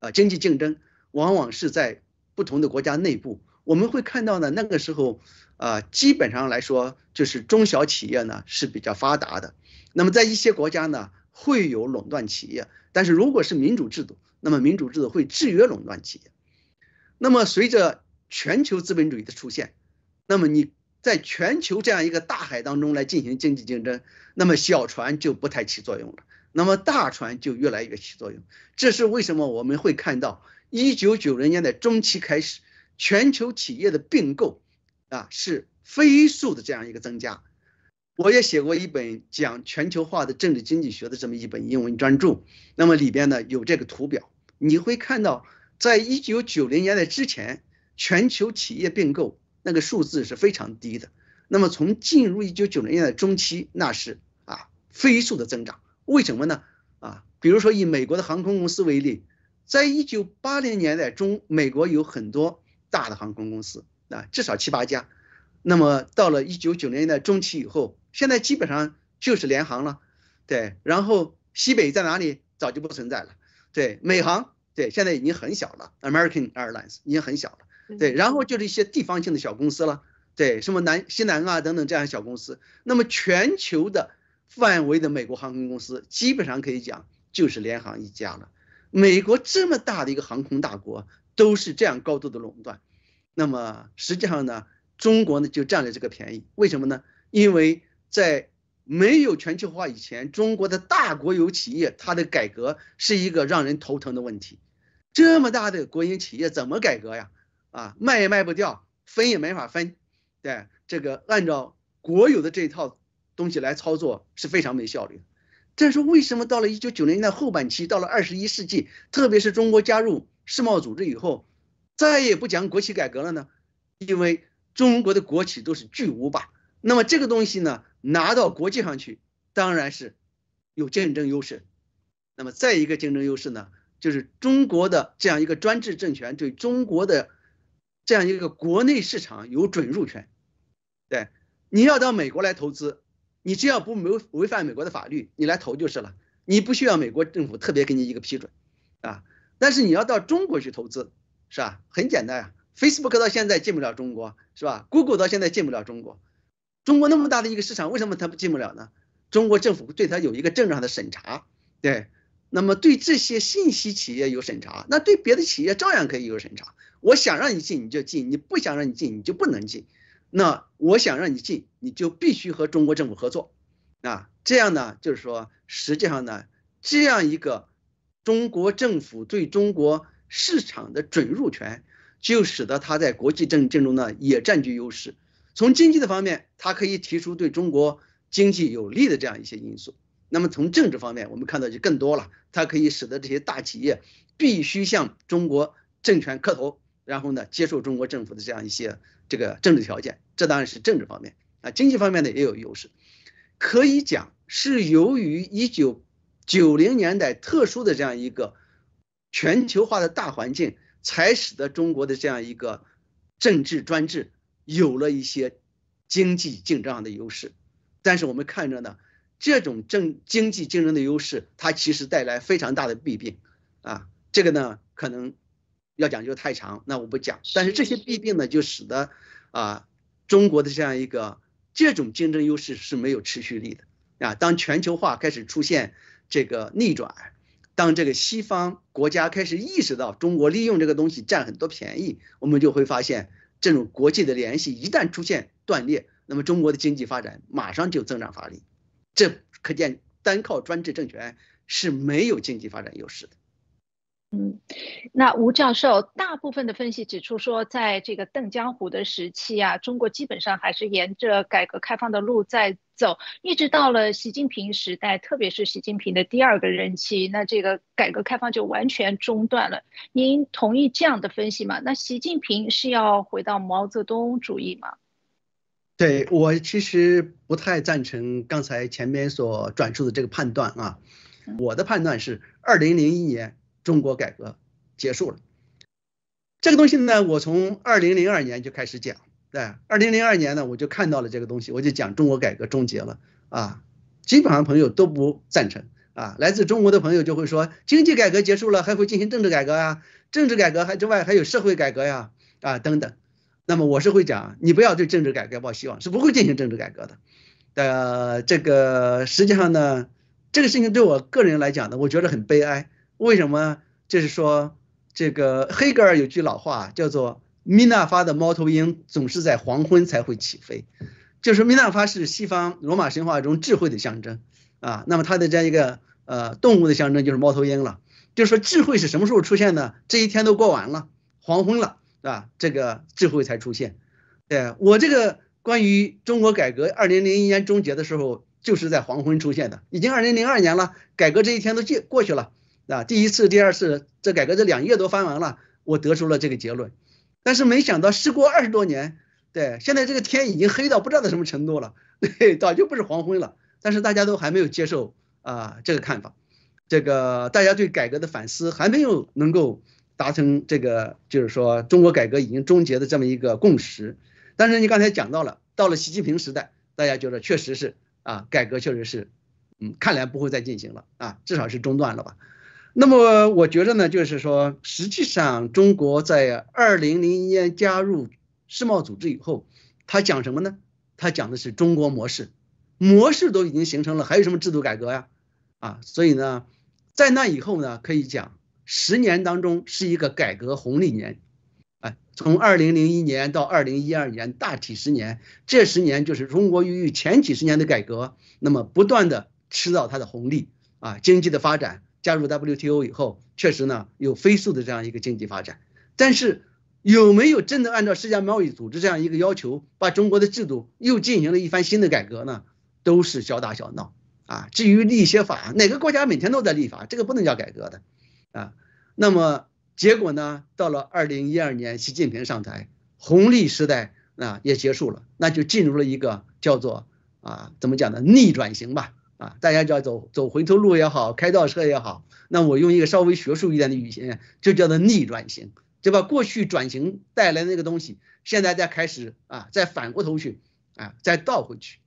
呃，经济竞争往往是在不同的国家内部。我们会看到呢，那个时候，呃，基本上来说就是中小企业呢是比较发达的。那么在一些国家呢会有垄断企业，但是如果是民主制度，那么民主制度会制约垄断企业。那么随着全球资本主义的出现，那么你在全球这样一个大海当中来进行经济竞争，那么小船就不太起作用了。那么大船就越来越起作用，这是为什么？我们会看到一九九零年代中期开始，全球企业的并购，啊，是飞速的这样一个增加。我也写过一本讲全球化的政治经济学的这么一本英文专著，那么里边呢有这个图表，你会看到，在一九九零年代之前，全球企业并购那个数字是非常低的。那么从进入一九九零年代中期，那是啊飞速的增长。为什么呢？啊，比如说以美国的航空公司为例，在一九八零年代中，美国有很多大的航空公司啊，至少七八家。那么到了一九九零年代中期以后，现在基本上就是联航了，对。然后西北在哪里早就不存在了，对。美航对现在已经很小了，American Airlines 已经很小了，对。然后就是一些地方性的小公司了，对，什么南西南啊等等这样小公司。那么全球的。范围的美国航空公司基本上可以讲就是联航一家了。美国这么大的一个航空大国都是这样高度的垄断。那么实际上呢，中国呢就占了这个便宜。为什么呢？因为在没有全球化以前，中国的大国有企业它的改革是一个让人头疼的问题。这么大的国营企业怎么改革呀？啊，卖也卖不掉，分也没法分。对，这个按照国有的这一套。东西来操作是非常没效率。再说，为什么到了一九九零年代后半期，到了二十一世纪，特别是中国加入世贸组织以后，再也不讲国企改革了呢？因为中国的国企都是巨无霸。那么这个东西呢，拿到国际上去，当然是有竞争优势。那么再一个竞争优势呢，就是中国的这样一个专制政权对中国的这样一个国内市场有准入权。对，你要到美国来投资。你只要不违违反美国的法律，你来投就是了，你不需要美国政府特别给你一个批准，啊，但是你要到中国去投资，是吧？很简单啊 f a c e b o o k 到现在进不了中国，是吧？Google 到现在进不了中国，中国那么大的一个市场，为什么它进不了呢？中国政府对它有一个正常的审查，对，那么对这些信息企业有审查，那对别的企业照样可以有审查。我想让你进你就进，你不想让你进你就不能进。那我想让你进，你就必须和中国政府合作，啊，这样呢，就是说，实际上呢，这样一个中国政府对中国市场的准入权，就使得他在国际政政中呢也占据优势。从经济的方面，它可以提出对中国经济有利的这样一些因素。那么从政治方面，我们看到就更多了，它可以使得这些大企业必须向中国政权磕头。然后呢，接受中国政府的这样一些这个政治条件，这当然是政治方面啊。经济方面呢也有优势，可以讲是由于一九九零年代特殊的这样一个全球化的大环境，才使得中国的这样一个政治专制有了一些经济竞争上的优势。但是我们看着呢，这种政经济竞争的优势，它其实带来非常大的弊病啊。这个呢，可能。要讲究太长，那我不讲。但是这些弊病呢，就使得啊，中国的这样一个这种竞争优势是没有持续力的啊。当全球化开始出现这个逆转，当这个西方国家开始意识到中国利用这个东西占很多便宜，我们就会发现这种国际的联系一旦出现断裂，那么中国的经济发展马上就增长乏力。这可见，单靠专制政权是没有经济发展优势的。嗯，那吴教授大部分的分析指出说，在这个邓江湖的时期啊，中国基本上还是沿着改革开放的路在走，一直到了习近平时代，特别是习近平的第二个人期，那这个改革开放就完全中断了。您同意这样的分析吗？那习近平是要回到毛泽东主义吗？对我其实不太赞成刚才前面所转述的这个判断啊，我的判断是二零零一年。中国改革结束了，这个东西呢，我从二零零二年就开始讲。对，二零零二年呢，我就看到了这个东西，我就讲中国改革终结了啊。基本上朋友都不赞成啊。来自中国的朋友就会说，经济改革结束了，还会进行政治改革啊？政治改革还之外还有社会改革呀啊等等。那么我是会讲，你不要对政治改革抱希望，是不会进行政治改革的。呃，这个实际上呢，这个事情对我个人来讲呢，我觉得很悲哀。为什么？就是说，这个黑格尔有句老话叫做“米纳发的猫头鹰总是在黄昏才会起飞”，就是米纳发是西方罗马神话中智慧的象征啊。那么它的这样一个呃动物的象征就是猫头鹰了。就是说，智慧是什么时候出现的？这一天都过完了，黄昏了，啊，这个智慧才出现。对我这个关于中国改革，二零零一年终结的时候，就是在黄昏出现的，已经二零零二年了，改革这一天都过过去了。啊，第一次、第二次，这改革这两页都翻完了，我得出了这个结论。但是没想到，事过二十多年，对，现在这个天已经黑到不知道到什么程度了，对，早就不是黄昏了。但是大家都还没有接受啊这个看法，这个大家对改革的反思还没有能够达成这个，就是说中国改革已经终结的这么一个共识。但是你刚才讲到了，到了习近平时代，大家觉得确实是啊，改革确实是，嗯，看来不会再进行了啊，至少是中断了吧。那么我觉着呢，就是说，实际上中国在二零零一年加入世贸组织以后，他讲什么呢？他讲的是中国模式，模式都已经形成了，还有什么制度改革呀？啊，所以呢，在那以后呢，可以讲十年当中是一个改革红利年，哎，从二零零一年到二零一二年，大体十年，这十年就是中国由于前几十年的改革，那么不断的吃到它的红利啊，经济的发展。加入 WTO 以后，确实呢有飞速的这样一个经济发展，但是有没有真的按照世界贸易组织这样一个要求，把中国的制度又进行了一番新的改革呢？都是小打小闹啊。至于立一些法，哪个国家每天都在立法，这个不能叫改革的啊。那么结果呢，到了二零一二年，习近平上台，红利时代啊也结束了，那就进入了一个叫做啊怎么讲呢？逆转型吧。啊，大家叫走走回头路也好，开倒车也好，那我用一个稍微学术一点的语言，就叫做逆转型，对吧？过去转型带来的那个东西，现在再开始啊，再反过头去啊，再倒回去。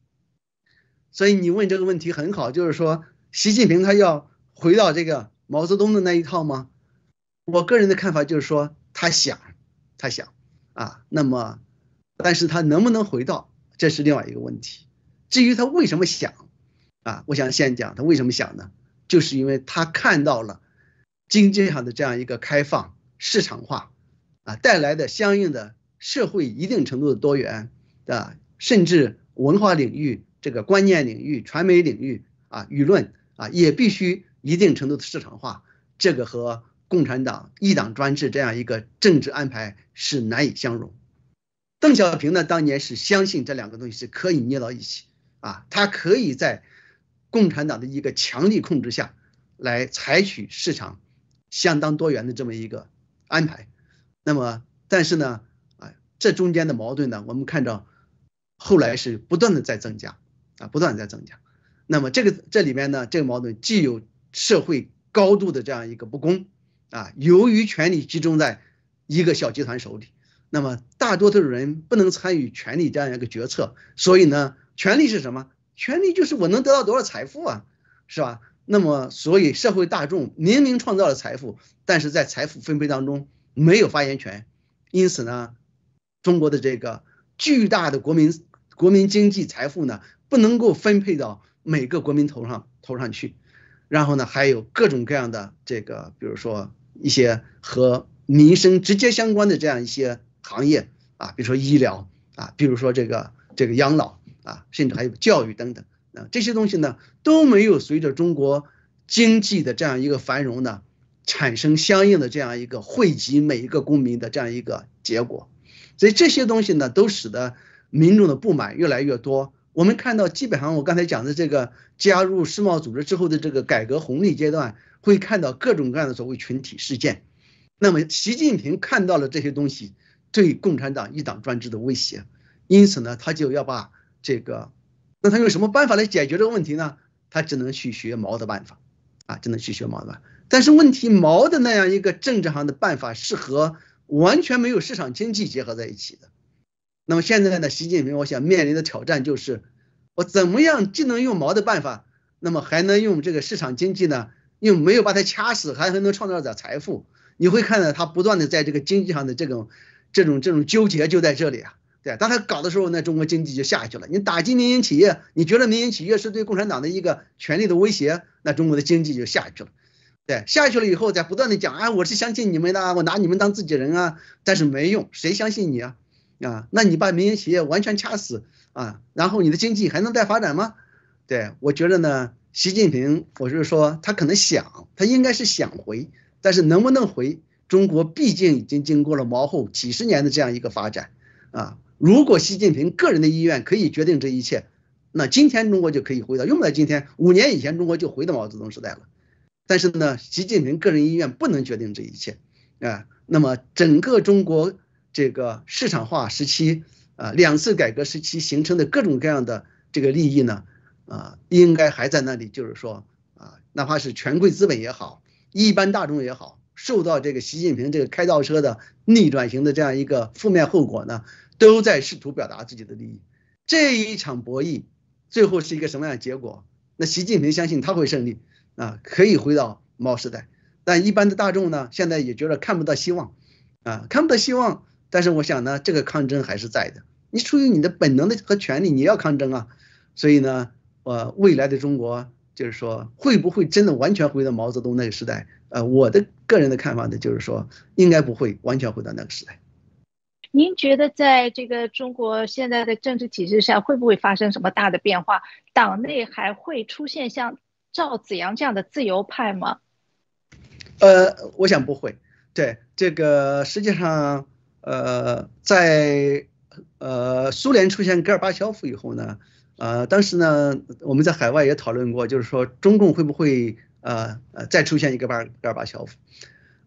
所以你问这个问题很好，就是说，习近平他要回到这个毛泽东的那一套吗？我个人的看法就是说，他想，他想，啊，那么，但是他能不能回到，这是另外一个问题。至于他为什么想？啊，我想先讲他为什么想呢？就是因为他看到了经济上的这样一个开放、市场化啊带来的相应的社会一定程度的多元啊甚至文化领域、这个观念领域、传媒领域啊，舆论啊也必须一定程度的市场化，这个和共产党一党专制这样一个政治安排是难以相容。邓小平呢，当年是相信这两个东西是可以捏到一起啊，他可以在。共产党的一个强力控制下，来采取市场相当多元的这么一个安排，那么但是呢，啊，这中间的矛盾呢，我们看着后来是不断的在增加，啊，不断在增加。那么这个这里面呢，这个矛盾既有社会高度的这样一个不公，啊，由于权力集中在一个小集团手里，那么大多数人不能参与权力这样一个决策，所以呢，权力是什么？权利就是我能得到多少财富啊，是吧？那么，所以社会大众明明创造了财富，但是在财富分配当中没有发言权，因此呢，中国的这个巨大的国民国民经济财富呢，不能够分配到每个国民头上头上去，然后呢，还有各种各样的这个，比如说一些和民生直接相关的这样一些行业啊，比如说医疗啊，比如说这个这个养老。啊，甚至还有教育等等，啊，这些东西呢都没有随着中国经济的这样一个繁荣呢，产生相应的这样一个惠及每一个公民的这样一个结果，所以这些东西呢都使得民众的不满越来越多。我们看到，基本上我刚才讲的这个加入世贸组织之后的这个改革红利阶段，会看到各种各样的所谓群体事件。那么习近平看到了这些东西对共产党一党专制的威胁，因此呢，他就要把。这个，那他用什么办法来解决这个问题呢？他只能去学毛的办法，啊，只能去学毛的办法。但是问题，毛的那样一个政治上的办法是和完全没有市场经济结合在一起的。那么现在呢，习近平我想面临的挑战就是，我怎么样既能用毛的办法，那么还能用这个市场经济呢？又没有把它掐死，还还能创造点财富？你会看到他不断的在这个经济上的这种、这种、这种纠结就在这里啊。对，当他搞的时候，那中国经济就下去了。你打击民营企业，你觉得民营企业是对共产党的一个权力的威胁，那中国的经济就下去了。对，下去了以后，再不断的讲，啊，我是相信你们的，我拿你们当自己人啊。但是没用，谁相信你啊？啊，那你把民营企业完全掐死啊，然后你的经济还能再发展吗？对，我觉得呢，习近平，我是说他可能想，他应该是想回，但是能不能回？中国毕竟已经经过了毛后几十年的这样一个发展啊。如果习近平个人的意愿可以决定这一切，那今天中国就可以回到，用不了今天，五年以前中国就回到毛泽东时代了。但是呢，习近平个人意愿不能决定这一切，啊，那么整个中国这个市场化时期，啊，两次改革时期形成的各种各样的这个利益呢，啊，应该还在那里，就是说，啊，哪怕是权贵资本也好，一般大众也好，受到这个习近平这个开倒车的逆转型的这样一个负面后果呢。都在试图表达自己的利益，这一场博弈最后是一个什么样的结果？那习近平相信他会胜利啊，可以回到毛时代，但一般的大众呢，现在也觉得看不到希望，啊，看不到希望。但是我想呢，这个抗争还是在的。你出于你的本能的和权利，你要抗争啊。所以呢，呃，未来的中国就是说，会不会真的完全回到毛泽东那个时代？呃，我的个人的看法呢，就是说，应该不会完全回到那个时代。您觉得在这个中国现在的政治体制下，会不会发生什么大的变化？党内还会出现像赵紫阳这样的自由派吗？呃，我想不会。对这个，实际上，呃，在呃苏联出现戈尔巴乔夫以后呢，呃，当时呢，我们在海外也讨论过，就是说中共会不会呃呃再出现一个巴戈尔巴乔夫？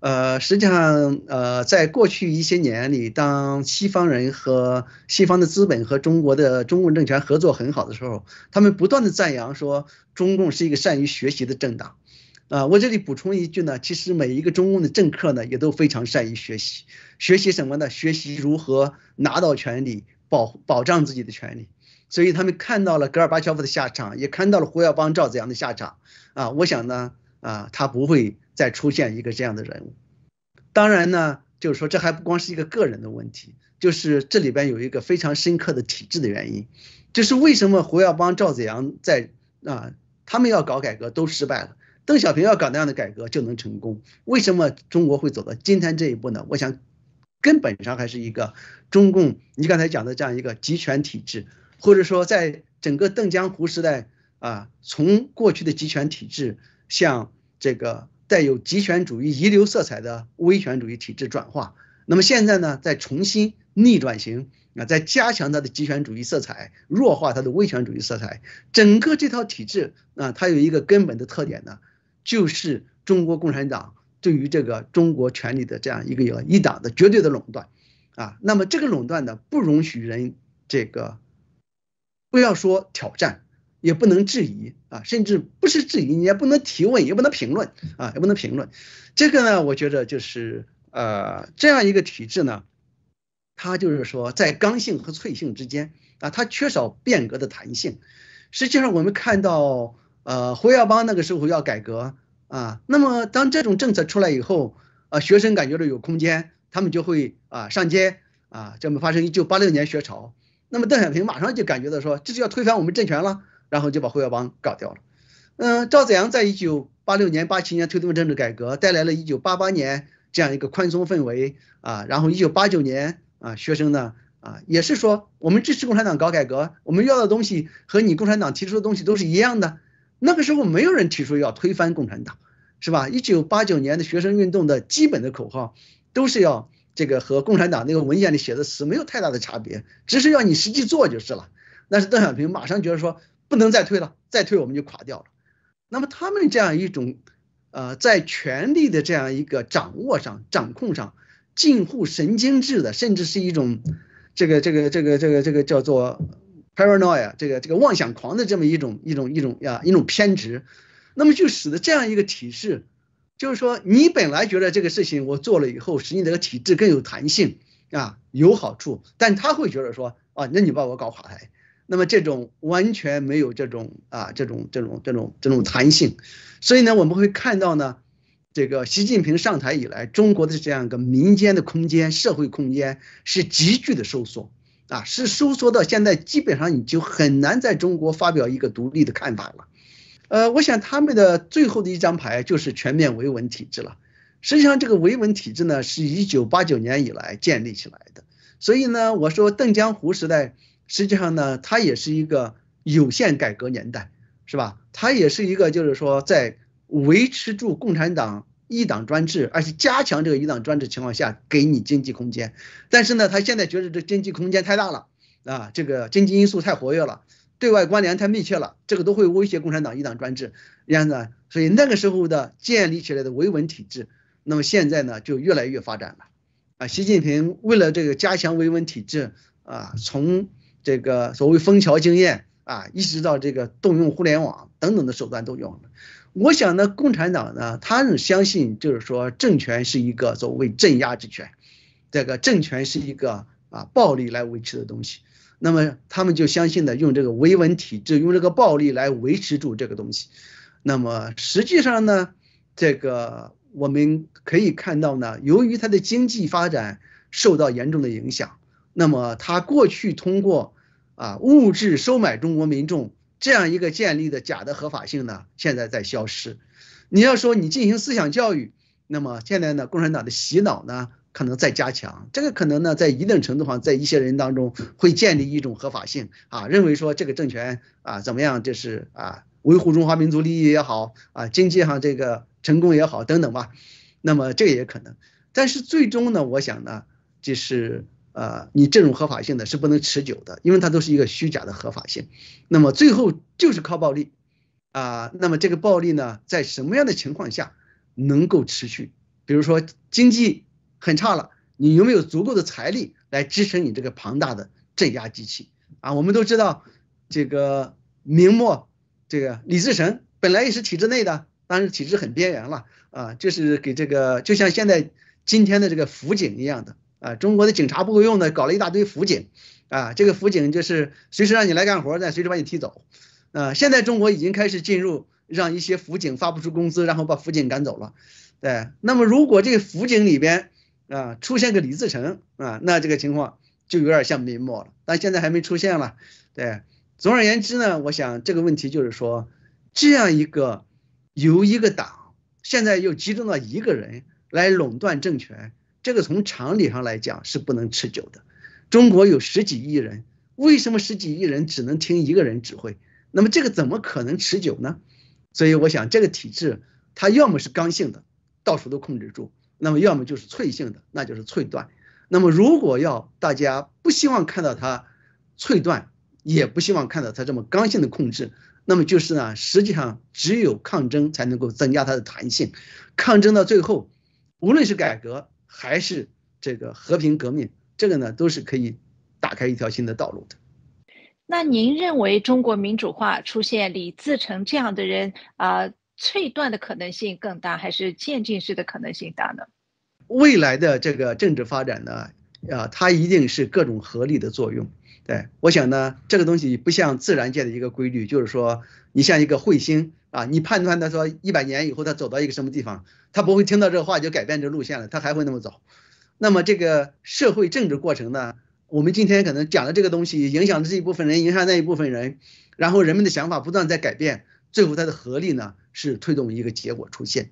呃，实际上，呃，在过去一些年里，当西方人和西方的资本和中国的中共政权合作很好的时候，他们不断的赞扬说中共是一个善于学习的政党。啊，我这里补充一句呢，其实每一个中共的政客呢，也都非常善于学习，学习什么呢？学习如何拿到权利，保保障自己的权利。所以他们看到了戈尔巴乔夫的下场，也看到了胡耀邦、赵子阳的下场。啊，我想呢，啊，他不会。再出现一个这样的人物，当然呢，就是说这还不光是一个个人的问题，就是这里边有一个非常深刻的体制的原因，就是为什么胡耀邦、赵子阳在啊，他们要搞改革都失败了，邓小平要搞那样的改革就能成功？为什么中国会走到今天这一步呢？我想根本上还是一个中共，你刚才讲的这样一个集权体制，或者说在整个邓江湖时代啊，从过去的集权体制向这个。带有极权主义遗留色彩的威权主义体制转化，那么现在呢，在重新逆转型啊，在加强它的极权主义色彩，弱化它的威权主义色彩。整个这套体制啊，它有一个根本的特点呢，就是中国共产党对于这个中国权力的这样一个一党的绝对的垄断啊。那么这个垄断呢，不容许人这个不要说挑战。也不能质疑啊，甚至不是质疑，你也不能提问，也不能评论啊，也不能评论。这个呢，我觉得就是呃，这样一个体制呢，它就是说在刚性和脆性之间啊，它缺少变革的弹性。实际上，我们看到呃胡耀邦那个时候要改革啊，那么当这种政策出来以后，呃学生感觉到有空间，他们就会啊上街啊，这么发生一九八六年学潮。那么邓小平马上就感觉到说，这是要推翻我们政权了。然后就把胡耀邦搞掉了，嗯，赵紫阳在一九八六年、八七年推动政治改革，带来了一九八八年这样一个宽松氛围啊，然后一九八九年啊，学生呢啊，也是说我们支持共产党搞改革，我们要的东西和你共产党提出的东西都是一样的，那个时候没有人提出要推翻共产党，是吧？一九八九年的学生运动的基本的口号，都是要这个和共产党那个文件里写的词没有太大的差别，只是要你实际做就是了。但是邓小平马上觉得说。不能再推了，再推我们就垮掉了。那么他们这样一种，呃，在权力的这样一个掌握上、掌控上，近乎神经质的，甚至是一种这个这个这个这个这个叫做 paranoia，这个这个妄想狂的这么一种一种一种呀，一种偏执。那么就使得这样一个体制，就是说你本来觉得这个事情我做了以后，使你这个体制更有弹性啊，有好处，但他会觉得说啊，那你把我搞垮台。那么这种完全没有这种啊这种这种这种这种弹性，所以呢我们会看到呢，这个习近平上台以来，中国的这样一个民间的空间、社会空间是急剧的收缩，啊是收缩到现在基本上你就很难在中国发表一个独立的看法了，呃，我想他们的最后的一张牌就是全面维稳体制了，实际上这个维稳体制呢是一九八九年以来建立起来的，所以呢我说邓江湖时代。实际上呢，它也是一个有限改革年代，是吧？它也是一个就是说，在维持住共产党一党专制，而且加强这个一党专制情况下，给你经济空间。但是呢，他现在觉得这经济空间太大了，啊，这个经济因素太活跃了，对外关联太密切了，这个都会威胁共产党一党专制，这样子。所以那个时候的建立起来的维稳体制，那么现在呢就越来越发展了，啊，习近平为了这个加强维稳体制，啊，从这个所谓枫桥经验啊，一直到这个动用互联网等等的手段都用了。我想呢，共产党呢，他是相信就是说政权是一个所谓镇压之权，这个政权是一个啊暴力来维持的东西。那么他们就相信呢，用这个维稳体制，用这个暴力来维持住这个东西。那么实际上呢，这个我们可以看到呢，由于它的经济发展受到严重的影响。那么他过去通过，啊物质收买中国民众这样一个建立的假的合法性呢，现在在消失。你要说你进行思想教育，那么现在呢，共产党的洗脑呢，可能在加强。这个可能呢，在一定程度上，在一些人当中会建立一种合法性啊，认为说这个政权啊怎么样，就是啊维护中华民族利益也好啊，经济上这个成功也好等等吧。那么这也可能，但是最终呢，我想呢，就是。呃，你这种合法性的是不能持久的，因为它都是一个虚假的合法性。那么最后就是靠暴力啊。那么这个暴力呢，在什么样的情况下能够持续？比如说经济很差了，你有没有足够的财力来支撑你这个庞大的镇压机器啊？我们都知道，这个明末这个李自成本来也是体制内的，但是体制很边缘了啊，就是给这个就像现在今天的这个辅警一样的。啊，中国的警察不够用的，搞了一大堆辅警，啊，这个辅警就是随时让你来干活，但随时把你踢走，啊，现在中国已经开始进入让一些辅警发不出工资，然后把辅警赶走了，对，那么如果这个辅警里边啊出现个李自成啊，那这个情况就有点像明末了，但现在还没出现了，对，总而言之呢，我想这个问题就是说，这样一个由一个党现在又集中到一个人来垄断政权。这个从常理上来讲是不能持久的。中国有十几亿人，为什么十几亿人只能听一个人指挥？那么这个怎么可能持久呢？所以我想，这个体制它要么是刚性的，到处都控制住；那么要么就是脆性的，那就是脆断。那么如果要大家不希望看到它脆断，也不希望看到它这么刚性的控制，那么就是呢，实际上只有抗争才能够增加它的弹性。抗争到最后，无论是改革。还是这个和平革命，这个呢都是可以打开一条新的道路的。那您认为中国民主化出现李自成这样的人啊，脆断的可能性更大，还是渐进式的可能性大呢？未来的这个政治发展呢，啊，它一定是各种合力的作用。对我想呢，这个东西不像自然界的一个规律，就是说你像一个彗星。啊，你判断他说一百年以后他走到一个什么地方，他不会听到这话就改变这路线了，他还会那么走。那么这个社会政治过程呢，我们今天可能讲的这个东西影响这一部分人，影响那一部分人，然后人们的想法不断在改变，最后它的合力呢是推动一个结果出现。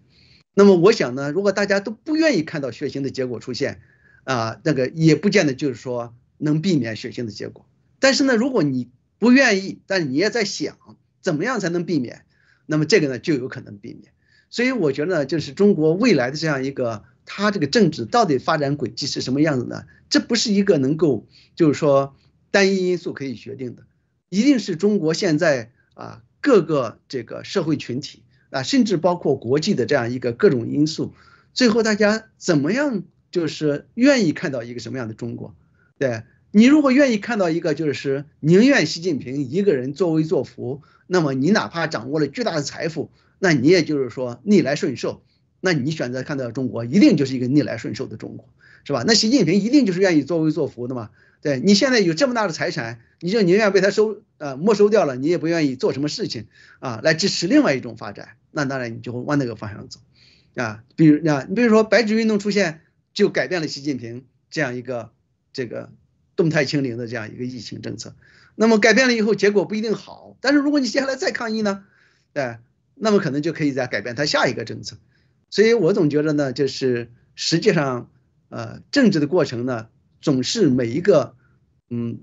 那么我想呢，如果大家都不愿意看到血腥的结果出现，啊，那个也不见得就是说能避免血腥的结果。但是呢，如果你不愿意，但你也在想怎么样才能避免。那么这个呢就有可能避免，所以我觉得呢，就是中国未来的这样一个，它这个政治到底发展轨迹是什么样子呢？这不是一个能够就是说单一因素可以决定的，一定是中国现在啊各个这个社会群体啊，甚至包括国际的这样一个各种因素，最后大家怎么样就是愿意看到一个什么样的中国？对。你如果愿意看到一个，就是宁愿习近平一个人作威作福，那么你哪怕掌握了巨大的财富，那你也就是说逆来顺受，那你选择看到中国一定就是一个逆来顺受的中国，是吧？那习近平一定就是愿意作威作福的嘛？对你现在有这么大的财产，你就宁愿被他收呃没收掉了，你也不愿意做什么事情啊，来支持另外一种发展。那当然你就会往那个方向走，啊，比如啊，你比如说白纸运动出现，就改变了习近平这样一个这个。动态清零的这样一个疫情政策，那么改变了以后，结果不一定好。但是如果你接下来再抗议呢，哎，那么可能就可以再改变它下一个政策。所以我总觉得呢，就是实际上，呃，政治的过程呢，总是每一个，嗯，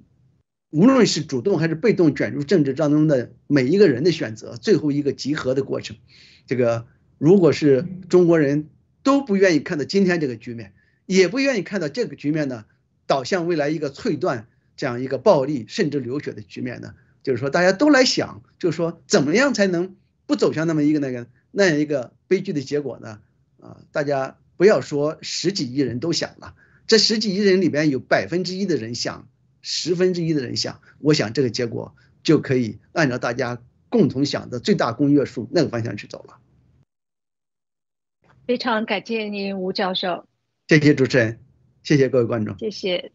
无论是主动还是被动卷入政治当中的每一个人的选择，最后一个集合的过程。这个如果是中国人都不愿意看到今天这个局面，也不愿意看到这个局面呢？导向未来一个脆断这样一个暴力甚至流血的局面呢？就是说，大家都来想，就是说，怎么样才能不走向那么一个那个那样一个悲剧的结果呢？啊，大家不要说十几亿人都想了，这十几亿人里边有百分之一的人想，十分之一的人想，我想这个结果就可以按照大家共同想的最大公约数那个方向去走了。非常感谢您，吴教授。谢谢主持人。谢谢各位观众。谢谢。